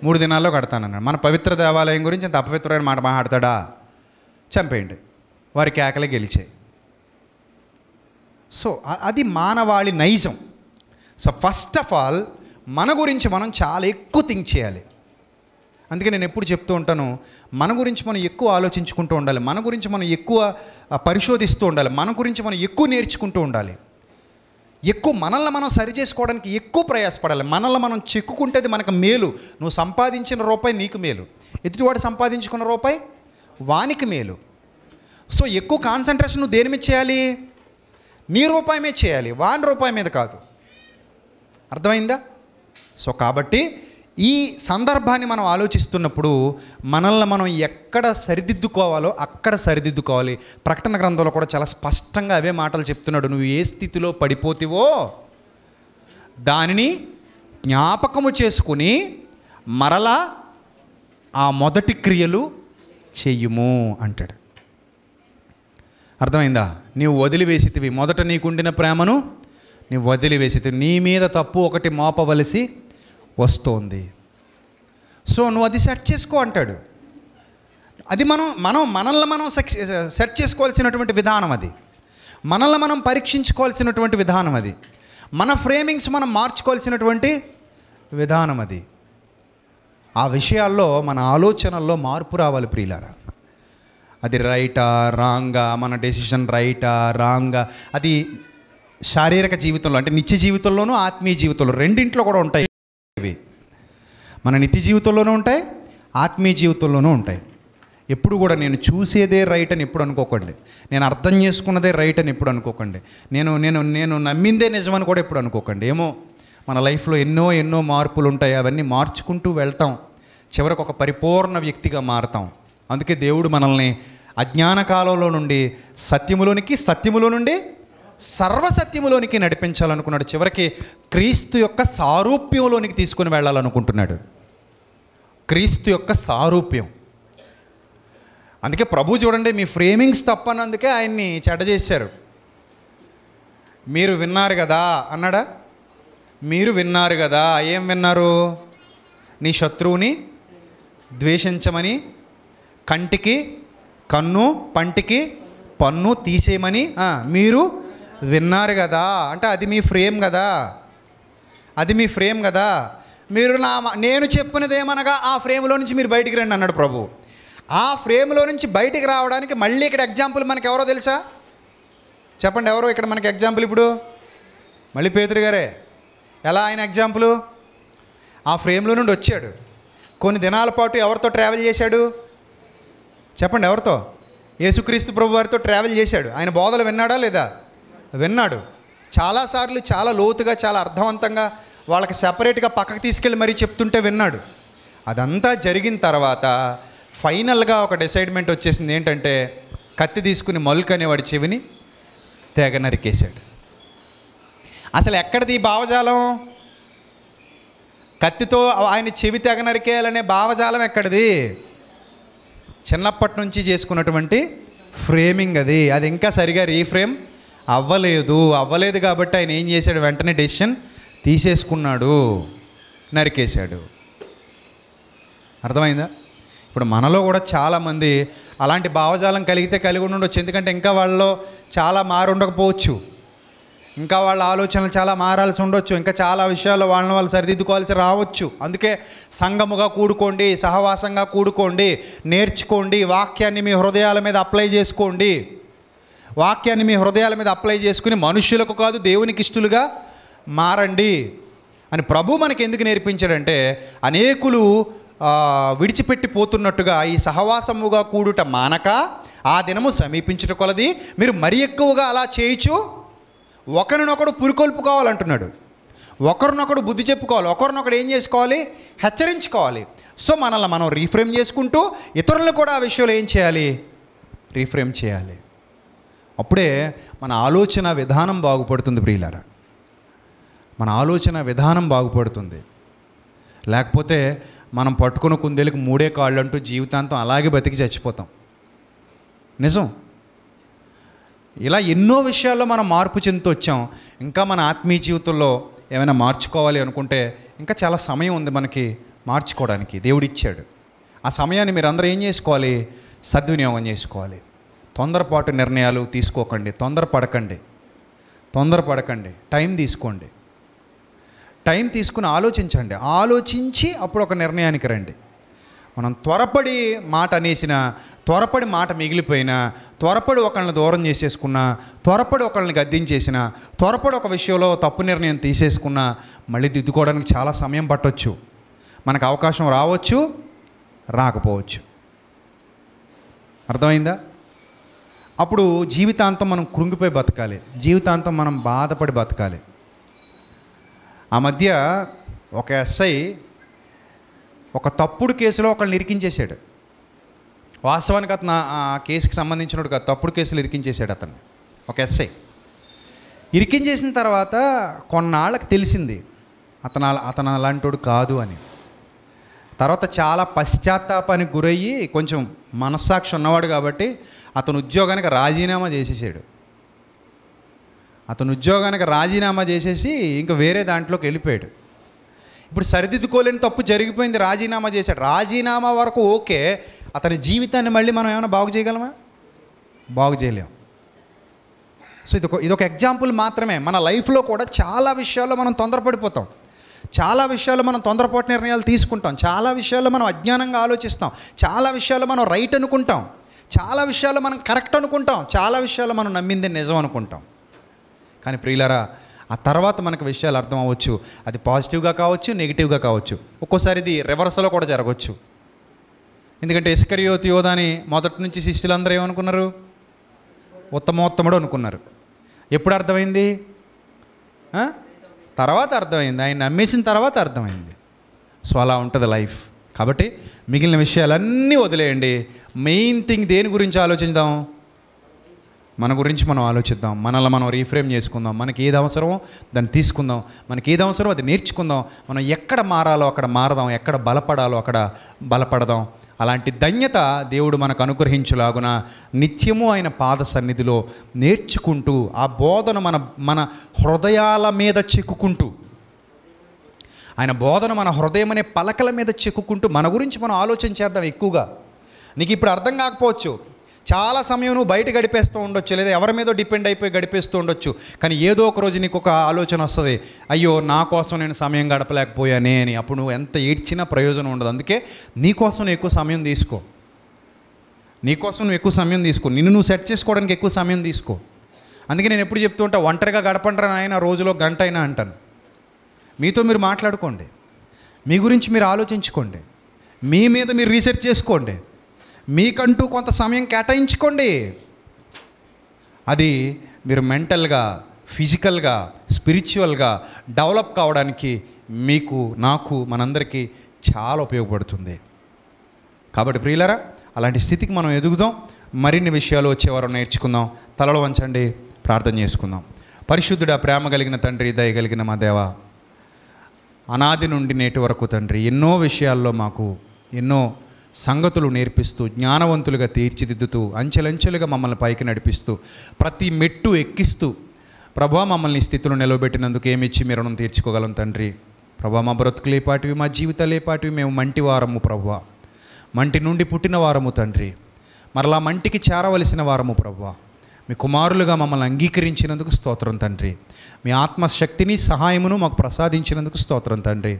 మూడు దినాల్లో కడతానన్నాడు మన పవిత్ర దేవాలయం గురించి ఇంత అపవిత్రమైన మాట మాట్లాడతాడా చంపేయండి వారి కేకలు గెలిచాయి సో అది మానవాళి నైజం సో ఫస్ట్ ఆఫ్ ఆల్ మన గురించి మనం చాలా ఎక్కువ థింక్ చేయాలి అందుకే నేను ఎప్పుడు చెప్తూ ఉంటాను మన గురించి మనం ఎక్కువ ఆలోచించుకుంటూ ఉండాలి మన గురించి మనం ఎక్కువ పరిశోధిస్తూ ఉండాలి మన గురించి మనం ఎక్కువ నేర్చుకుంటూ ఉండాలి ఎక్కువ మనల్ని మనం సరి చేసుకోవడానికి ఎక్కువ ప్రయాసపడాలి మనల్ని మనం చెక్కుకుంటేది మనకు మేలు నువ్వు సంపాదించిన రూపాయి నీకు మేలు ఎదుటివాడు సంపాదించుకున్న రూపాయి వానికి మేలు సో ఎక్కువ కాన్సన్ట్రేషన్ నువ్వు దేని మీద చేయాలి నీ రూపాయి మీద చేయాలి వాని రూపాయి మీద కాదు అర్థమైందా సో కాబట్టి ఈ సందర్భాన్ని మనం ఆలోచిస్తున్నప్పుడు మనల్ని మనం ఎక్కడ సరిదిద్దుకోవాలో అక్కడ సరిదిద్దుకోవాలి ప్రకటన గ్రంథంలో కూడా చాలా స్పష్టంగా అవే మాటలు చెప్తున్నాడు నువ్వు ఏ స్థితిలో పడిపోతివో దానిని జ్ఞాపకము చేసుకుని మరలా ఆ మొదటి క్రియలు చెయ్యుము అంటాడు అర్థమైందా నీవు వదిలివేసితివి మొదట నీకుండిన ప్రేమను నీవు వదిలివేసి నీ మీద తప్పు ఒకటి మోపవలసి వస్తోంది సో నువ్వు అది సెట్ చేసుకో అంటాడు అది మనం మనం మనల్ని మనం సెట్ చేసుకోవాల్సినటువంటి విధానం అది మనల్ని మనం పరీక్షించుకోవాల్సినటువంటి విధానం అది మన ఫ్రేమింగ్స్ మనం మార్చుకోవాల్సినటువంటి విధానం అది ఆ విషయాల్లో మన ఆలోచనల్లో మార్పు రావాలి ప్రియులారా అది రైటా రాంగా మన డెసిషన్ రైటా రాంగా అది శారీరక జీవితంలో అంటే నిత్య జీవితంలోనూ ఆత్మీయ జీవితంలో రెండింట్లో కూడా ఉంటాయి మన నిత్య జీవితంలోనూ ఉంటాయి ఆత్మీయ జీవితంలోనూ ఉంటాయి ఎప్పుడు కూడా నేను చూసేదే రైట్ అని ఎప్పుడు అనుకోకండి నేను అర్థం చేసుకున్నదే రైట్ అని ఎప్పుడు అనుకోకండి నేను నేను నేను నమ్మిందే నిజమని కూడా ఎప్పుడు అనుకోకండి ఏమో మన లైఫ్లో ఎన్నో ఎన్నో మార్పులు ఉంటాయి అవన్నీ మార్చుకుంటూ వెళ్తాం చివరికి ఒక పరిపూర్ణ వ్యక్తిగా మారతాం అందుకే దేవుడు మనల్ని అజ్ఞాన కాలంలో నుండి సత్యములోనికి సత్యములో నుండి సర్వసత్యములోనికి నడిపించాలనుకున్నాడు చివరికి క్రీస్తు యొక్క సారూప్యంలోనికి తీసుకుని వెళ్ళాలనుకుంటున్నాడు క్రీస్తు యొక్క సారూప్యం అందుకే ప్రభు చూడండి మీ ఫ్రేమింగ్స్ తప్పనందుకే ఆయన్ని చెడ్డ చేశారు మీరు విన్నారు కదా అన్నాడా మీరు విన్నారు కదా ఏం విన్నారు నీ శత్రువుని ద్వేషించమని కంటికి కన్ను పంటికి పన్ను తీసేయమని మీరు విన్నారు కదా అంటే అది మీ ఫ్రేమ్ కదా అది మీ ఫ్రేమ్ కదా మీరు నా నేను చెప్పినది ఏమనగా ఆ ఫ్రేమ్లో నుంచి మీరు బయటికి రండి అన్నాడు ప్రభు ఆ ఫ్రేమ్లో నుంచి బయటికి రావడానికి మళ్ళీ ఇక్కడ ఎగ్జాంపుల్ మనకి ఎవరో తెలుసా చెప్పండి ఎవరో ఇక్కడ మనకి ఎగ్జాంపుల్ ఇప్పుడు మళ్ళీ పేతురు గారే ఎలా ఆయన ఎగ్జాంపుల్ ఆ ఫ్రేమ్లో నుండి వచ్చాడు కొన్ని దినాల పాటు ఎవరితో ట్రావెల్ చేశాడు చెప్పండి ఎవరితో యేసుక్రీస్తు ప్రభు వారితో ట్రావెల్ చేశాడు ఆయన బోధలు విన్నాడా లేదా విన్నాడు చాలాసార్లు చాలా లోతుగా చాలా అర్థవంతంగా వాళ్ళకి సపరేట్గా పక్కకు తీసుకెళ్ళి మరీ చెప్తుంటే విన్నాడు అదంతా జరిగిన తర్వాత ఫైనల్గా ఒక డిసైడ్మెంట్ వచ్చేసింది ఏంటంటే కత్తి తీసుకుని మల్క్ అనేవాడి చెవిని తెగ నరికేశాడు అసలు ఎక్కడిది భావజాలం కత్తితో ఆయన చెవి తెగ నరికేయాలనే భావజాలం ఎక్కడిది చిన్నప్పటి నుంచి చేసుకున్నటువంటి ఫ్రేమింగ్ అది అది ఇంకా సరిగా రీఫ్రేమ్ అవ్వలేదు అవ్వలేదు కాబట్టి ఆయన ఏం చేశాడు వెంటనే డెసిషన్ తీసేసుకున్నాడు నరికేశాడు అర్థమైందా ఇప్పుడు మనలో కూడా చాలామంది అలాంటి భావజాలం కలిగితే కలిగి ఉండొచ్చు ఎందుకంటే ఇంకా వాళ్ళు చాలా మారుండకపోవచ్చు ఇంకా వాళ్ళ ఆలోచనలు చాలా మారాల్సి ఉండొచ్చు ఇంకా చాలా విషయాల్లో వాళ్ళని వాళ్ళు సరిదిద్దుకోవాల్సి రావచ్చు అందుకే సంగముగా కూడుకోండి సహవాసంగా కూడుకోండి నేర్చుకోండి వాక్యాన్ని మీ హృదయాల మీద అప్లై చేసుకోండి వాక్యాన్ని మీ హృదయాల మీద అప్లై చేసుకుని మనుషులకు కాదు దేవునికి ఇష్టలుగా మారండి అని ప్రభు మనకి ఎందుకు నేర్పించాడంటే అనేకులు విడిచిపెట్టి పోతున్నట్టుగా ఈ సహవాసముగా కూడుట మానక ఆ దినము సమీపించట కొలది మీరు మరి ఎక్కువగా అలా చేయొచ్చు ఒకరినొకడు పురికొల్పుకోవాలంటున్నాడు ఒకరినొకడు బుద్ధి చెప్పుకోవాలి ఒకరినొకడు ఏం చేసుకోవాలి హెచ్చరించుకోవాలి సో మనల్ని మనం రీఫ్రేమ్ చేసుకుంటూ ఇతరులను కూడా ఆ విషయంలో ఏం చేయాలి రీఫ్రేమ్ చేయాలి అప్పుడే మన ఆలోచన విధానం బాగుపడుతుంది ప్రియులారా మన ఆలోచన విధానం బాగుపడుతుంది లేకపోతే మనం పట్టుకున్న కుందేలకు మూడే కాళ్ళు అంటూ జీవితాంతం అలాగే బతికి చచ్చిపోతాం నిజం ఇలా ఎన్నో విషయాల్లో మనం మార్పు చెందుతూ వచ్చాం ఇంకా మన ఆత్మీయ జీవితంలో ఏమైనా మార్చుకోవాలి అనుకుంటే ఇంకా చాలా సమయం ఉంది మనకి మార్చుకోవడానికి దేవుడిచ్చాడు ఆ సమయాన్ని మీరందరూ ఏం చేసుకోవాలి సద్వినియోగం చేసుకోవాలి తొందరపాటు నిర్ణయాలు తీసుకోకండి తొందరపడకండి తొందరపడకండి టైం తీసుకోండి టైం తీసుకుని ఆలోచించండి ఆలోచించి అప్పుడు ఒక నిర్ణయానికి రండి మనం త్వరపడి మాట అనేసిన త్వరపడి మాట మిగిలిపోయినా త్వరపడి ఒకళ్ళని దూరం చేసేసుకున్నా త్వరపడి ఒకళ్ళని గద్దించేసిన త్వరపడి ఒక విషయంలో తప్పు నిర్ణయం తీసేసుకున్నా మళ్ళీ దిద్దుకోవడానికి చాలా సమయం పట్టవచ్చు మనకు అవకాశం రావచ్చు రాకపోవచ్చు అర్థమైందా అప్పుడు జీవితాంతం మనం కృంగిపోయి బతకాలి జీవితాంతం మనం బాధపడి బతకాలి ఆ మధ్య ఒక ఎస్ఐ ఒక తప్పుడు కేసులో ఒకళ్ళు ఇరికించేశాడు వాస్తవానికి అతను ఆ కేసుకి సంబంధించిన తప్పుడు కేసులు ఇరికించేశాడు అతను ఒక ఎస్ఐ ఇరికించేసిన తర్వాత కొన్నాళ్ళకి తెలిసింది అతను అతను అలాంటోడు కాదు అని తర్వాత చాలా పశ్చాత్తాపానికి గురయ్యి కొంచెం మనస్సాక్షి ఉన్నవాడు కాబట్టి అతను ఉద్యోగానికి రాజీనామా చేసేసాడు అతను ఉద్యోగానికి రాజీనామా చేసేసి ఇంకా వేరే దాంట్లోకి వెళ్ళిపోయాడు ఇప్పుడు సరిదిద్దుకోలేని తప్పు జరిగిపోయింది రాజీనామా చేశాడు రాజీనామా వరకు ఓకే అతని జీవితాన్ని మళ్ళీ మనం ఏమైనా బాగు చేయగలమా బాగు చేయలేము సో ఇది ఇది ఒక ఎగ్జాంపుల్ మాత్రమే మన లైఫ్లో కూడా చాలా విషయాల్లో మనం తొందరపడిపోతాం చాలా విషయాల్లో మనం తొందరపాటు నిర్ణయాలు తీసుకుంటాం చాలా విషయాల్లో మనం అజ్ఞానంగా ఆలోచిస్తాం చాలా విషయాల్లో మనం రైట్ అనుకుంటాం చాలా విషయాలు మనం కరెక్ట్ అనుకుంటాం చాలా విషయాలు మనం నమ్మింది నిజం అనుకుంటాం కానీ ప్రియులరా ఆ తర్వాత మనకు విషయాలు అర్థం అవ్వచ్చు అది పాజిటివ్గా కావచ్చు నెగిటివ్గా కావచ్చు ఒక్కోసారి ఇది రివర్స్లో కూడా జరగవచ్చు ఎందుకంటే ఇస్కరియోతి యోధాని మొదటి నుంచి శిష్యులందరూ ఏమనుకున్నారు ఉత్తమోత్తముడు అనుకున్నారు ఎప్పుడు అర్థమైంది తర్వాత అర్థమైంది ఆయన నమ్మేసిన తర్వాత అర్థమైంది సో అలా ఉంటుంది లైఫ్ కాబట్టి మిగిలిన విషయాలన్నీ వదిలేయండి మెయిన్ థింగ్ దేని గురించి ఆలోచిద్దాం మన గురించి మనం ఆలోచిద్దాం మనల్ని మనం రీఫ్రేమ్ చేసుకుందాం మనకి ఏది అవసరమో దాన్ని తీసుకుందాం మనకి ఏది అవసరమో అది నేర్చుకుందాం మనం ఎక్కడ మారాలో అక్కడ మారదాం ఎక్కడ బలపడాలో అక్కడ బలపడదాం అలాంటి ధన్యత దేవుడు మనకు అనుగ్రహించులాగున నిత్యము ఆయన పాద సన్నిధిలో నేర్చుకుంటూ ఆ బోధన మన మన హృదయాల మీద చిక్కుకుంటూ ఆయన బోధన మన హృదయం అనే పలకల మీద చెక్కుకుంటూ మన గురించి మనం ఆలోచన చేద్దాం ఎక్కువగా నీకు ఇప్పుడు అర్థం కాకపోవచ్చు చాలా సమయం నువ్వు బయట గడిపేస్తూ ఉండొచ్చు లేదా ఎవరి మీదో డిపెండ్ అయిపోయి గడిపేస్తూ ఉండొచ్చు కానీ ఏదో ఒక రోజు నీకు ఒక ఆలోచన వస్తుంది అయ్యో నా కోసం నేను సమయం గడపలేకపోయానే అని అప్పుడు నువ్వు ఎంత ఏడ్చినా ప్రయోజనం ఉండదు అందుకే నీకోసం నువ్వు ఎక్కువ సమయం తీసుకో నీకోసం నువ్వు ఎక్కువ సమయం తీసుకో నిన్ను నువ్వు సెట్ చేసుకోవడానికి ఎక్కువ సమయం తీసుకో అందుకే నేను ఎప్పుడు చెప్తూ ఉంటా ఒంటరిగా గడపంటారా ఆయన రోజులో గంట అయినా అంటాను మీతో మీరు మాట్లాడుకోండి మీ గురించి మీరు ఆలోచించుకోండి మీ మీద మీరు రీసెర్చ్ చేసుకోండి మీకంటూ కొంత సమయం కేటాయించుకోండి అది మీరు మెంటల్గా ఫిజికల్గా స్పిరిచువల్గా డెవలప్ కావడానికి మీకు నాకు మనందరికీ చాలా ఉపయోగపడుతుంది కాబట్టి ప్రియులరా అలాంటి స్థితికి మనం ఎదుగుదాం మరిన్ని విషయాలు వచ్చేవారు నేర్చుకుందాం తలలో వంచండి ప్రార్థన చేసుకుందాం పరిశుద్ధుడా ప్రేమ కలిగిన తండ్రి దయ కలిగిన మా దేవా అనాది నుండి నేటి వరకు తండ్రి ఎన్నో విషయాల్లో మాకు ఎన్నో సంగతులు నేర్పిస్తూ జ్ఞానవంతులుగా తీర్చిదిద్దుతూ అంచెలంచెలుగా మమ్మల్ని పైకి నడిపిస్తూ ప్రతి మెట్టు ఎక్కిస్తూ ప్రభా మమ్మల్ని స్థితిలో నిలబెట్టినందుకు ఏమిచ్చి మీరు రుణం తీర్చుకోగలం తండ్రి ప్రభా మా బ్రతుకులేపాటివి మా జీవితాలేపాటివి మేము మంటి వారము ప్రభా మంటి నుండి పుట్టిన వారము తండ్రి మరలా మంటికి చేరవలసిన వారము ప్రభా మీ కుమారులుగా మమ్మల్ని అంగీకరించినందుకు స్తోత్రం తండ్రి మీ ఆత్మశక్తిని సహాయమును మాకు ప్రసాదించినందుకు స్తోత్రం తండ్రి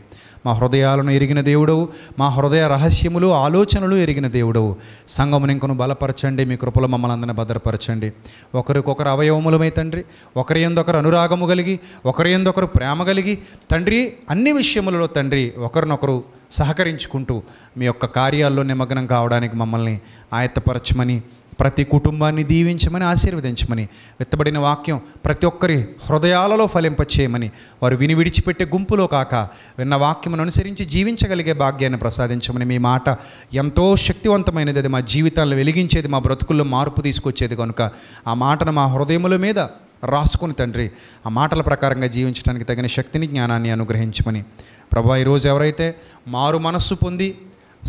మా హృదయాలను ఎరిగిన దేవుడవు మా హృదయ రహస్యములు ఆలోచనలు ఎరిగిన దేవుడవు సంఘముని ఇంకొను బలపరచండి మీ కృపలు మమ్మల్ని అందరిని భద్రపరచండి ఒకరికొకరు అవయవములమై తండ్రి ఒకరి ఎందొకరు అనురాగము కలిగి ఒకరి ఎందొకరు ప్రేమ కలిగి తండ్రి అన్ని విషయములలో తండ్రి ఒకరినొకరు సహకరించుకుంటూ మీ యొక్క కార్యాల్లో నిమగ్నం కావడానికి మమ్మల్ని ఆయత్తపరచమని ప్రతి కుటుంబాన్ని దీవించమని ఆశీర్వదించమని విత్తబడిన వాక్యం ప్రతి ఒక్కరి హృదయాలలో ఫలింపచేయమని వారు విని విడిచిపెట్టే గుంపులో కాక విన్న వాక్యమును అనుసరించి జీవించగలిగే భాగ్యాన్ని ప్రసాదించమని మీ మాట ఎంతో శక్తివంతమైనది అది మా జీవితాలను వెలిగించేది మా బ్రతుకుల్లో మార్పు తీసుకొచ్చేది కనుక ఆ మాటను మా హృదయముల మీద రాసుకుని తండ్రి ఆ మాటల ప్రకారంగా జీవించడానికి తగిన శక్తిని జ్ఞానాన్ని అనుగ్రహించమని ప్రభా ఈరోజు ఎవరైతే మారు మనస్సు పొంది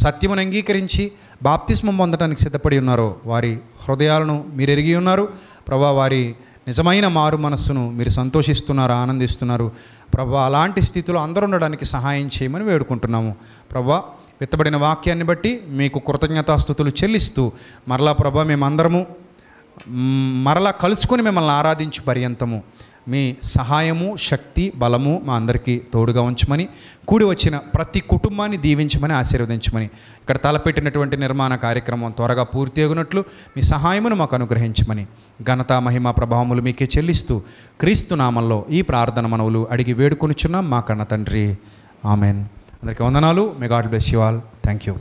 సత్యమును అంగీకరించి బాప్తిస్మం పొందడానికి సిద్ధపడి ఉన్నారు వారి హృదయాలను మీరు ఎరిగి ఉన్నారు ప్రభా వారి నిజమైన మారు మనస్సును మీరు సంతోషిస్తున్నారు ఆనందిస్తున్నారు ప్రభా అలాంటి స్థితిలో అందరూ ఉండడానికి సహాయం చేయమని వేడుకుంటున్నాము ప్రభా విత్తబడిన వాక్యాన్ని బట్టి మీకు కృతజ్ఞతాస్థుతులు చెల్లిస్తూ మరలా ప్రభా మేమందరము మరలా కలుసుకుని మిమ్మల్ని ఆరాధించు పర్యంతము మీ సహాయము శక్తి బలము మా అందరికీ తోడుగా ఉంచమని కూడి వచ్చిన ప్రతి కుటుంబాన్ని దీవించమని ఆశీర్వదించమని ఇక్కడ తలపెట్టినటువంటి నిర్మాణ కార్యక్రమం త్వరగా పూర్తి అగునట్లు మీ సహాయమును మాకు అనుగ్రహించమని ఘనత మహిమ ప్రభావములు మీకే చెల్లిస్తూ క్రీస్తు నామంలో ఈ ప్రార్థన మనవులు అడిగి వేడుకొనిచున్నాం మా కన్న తండ్రి ఆమెన్ అందరికీ వందనాలు may God bless you all thank you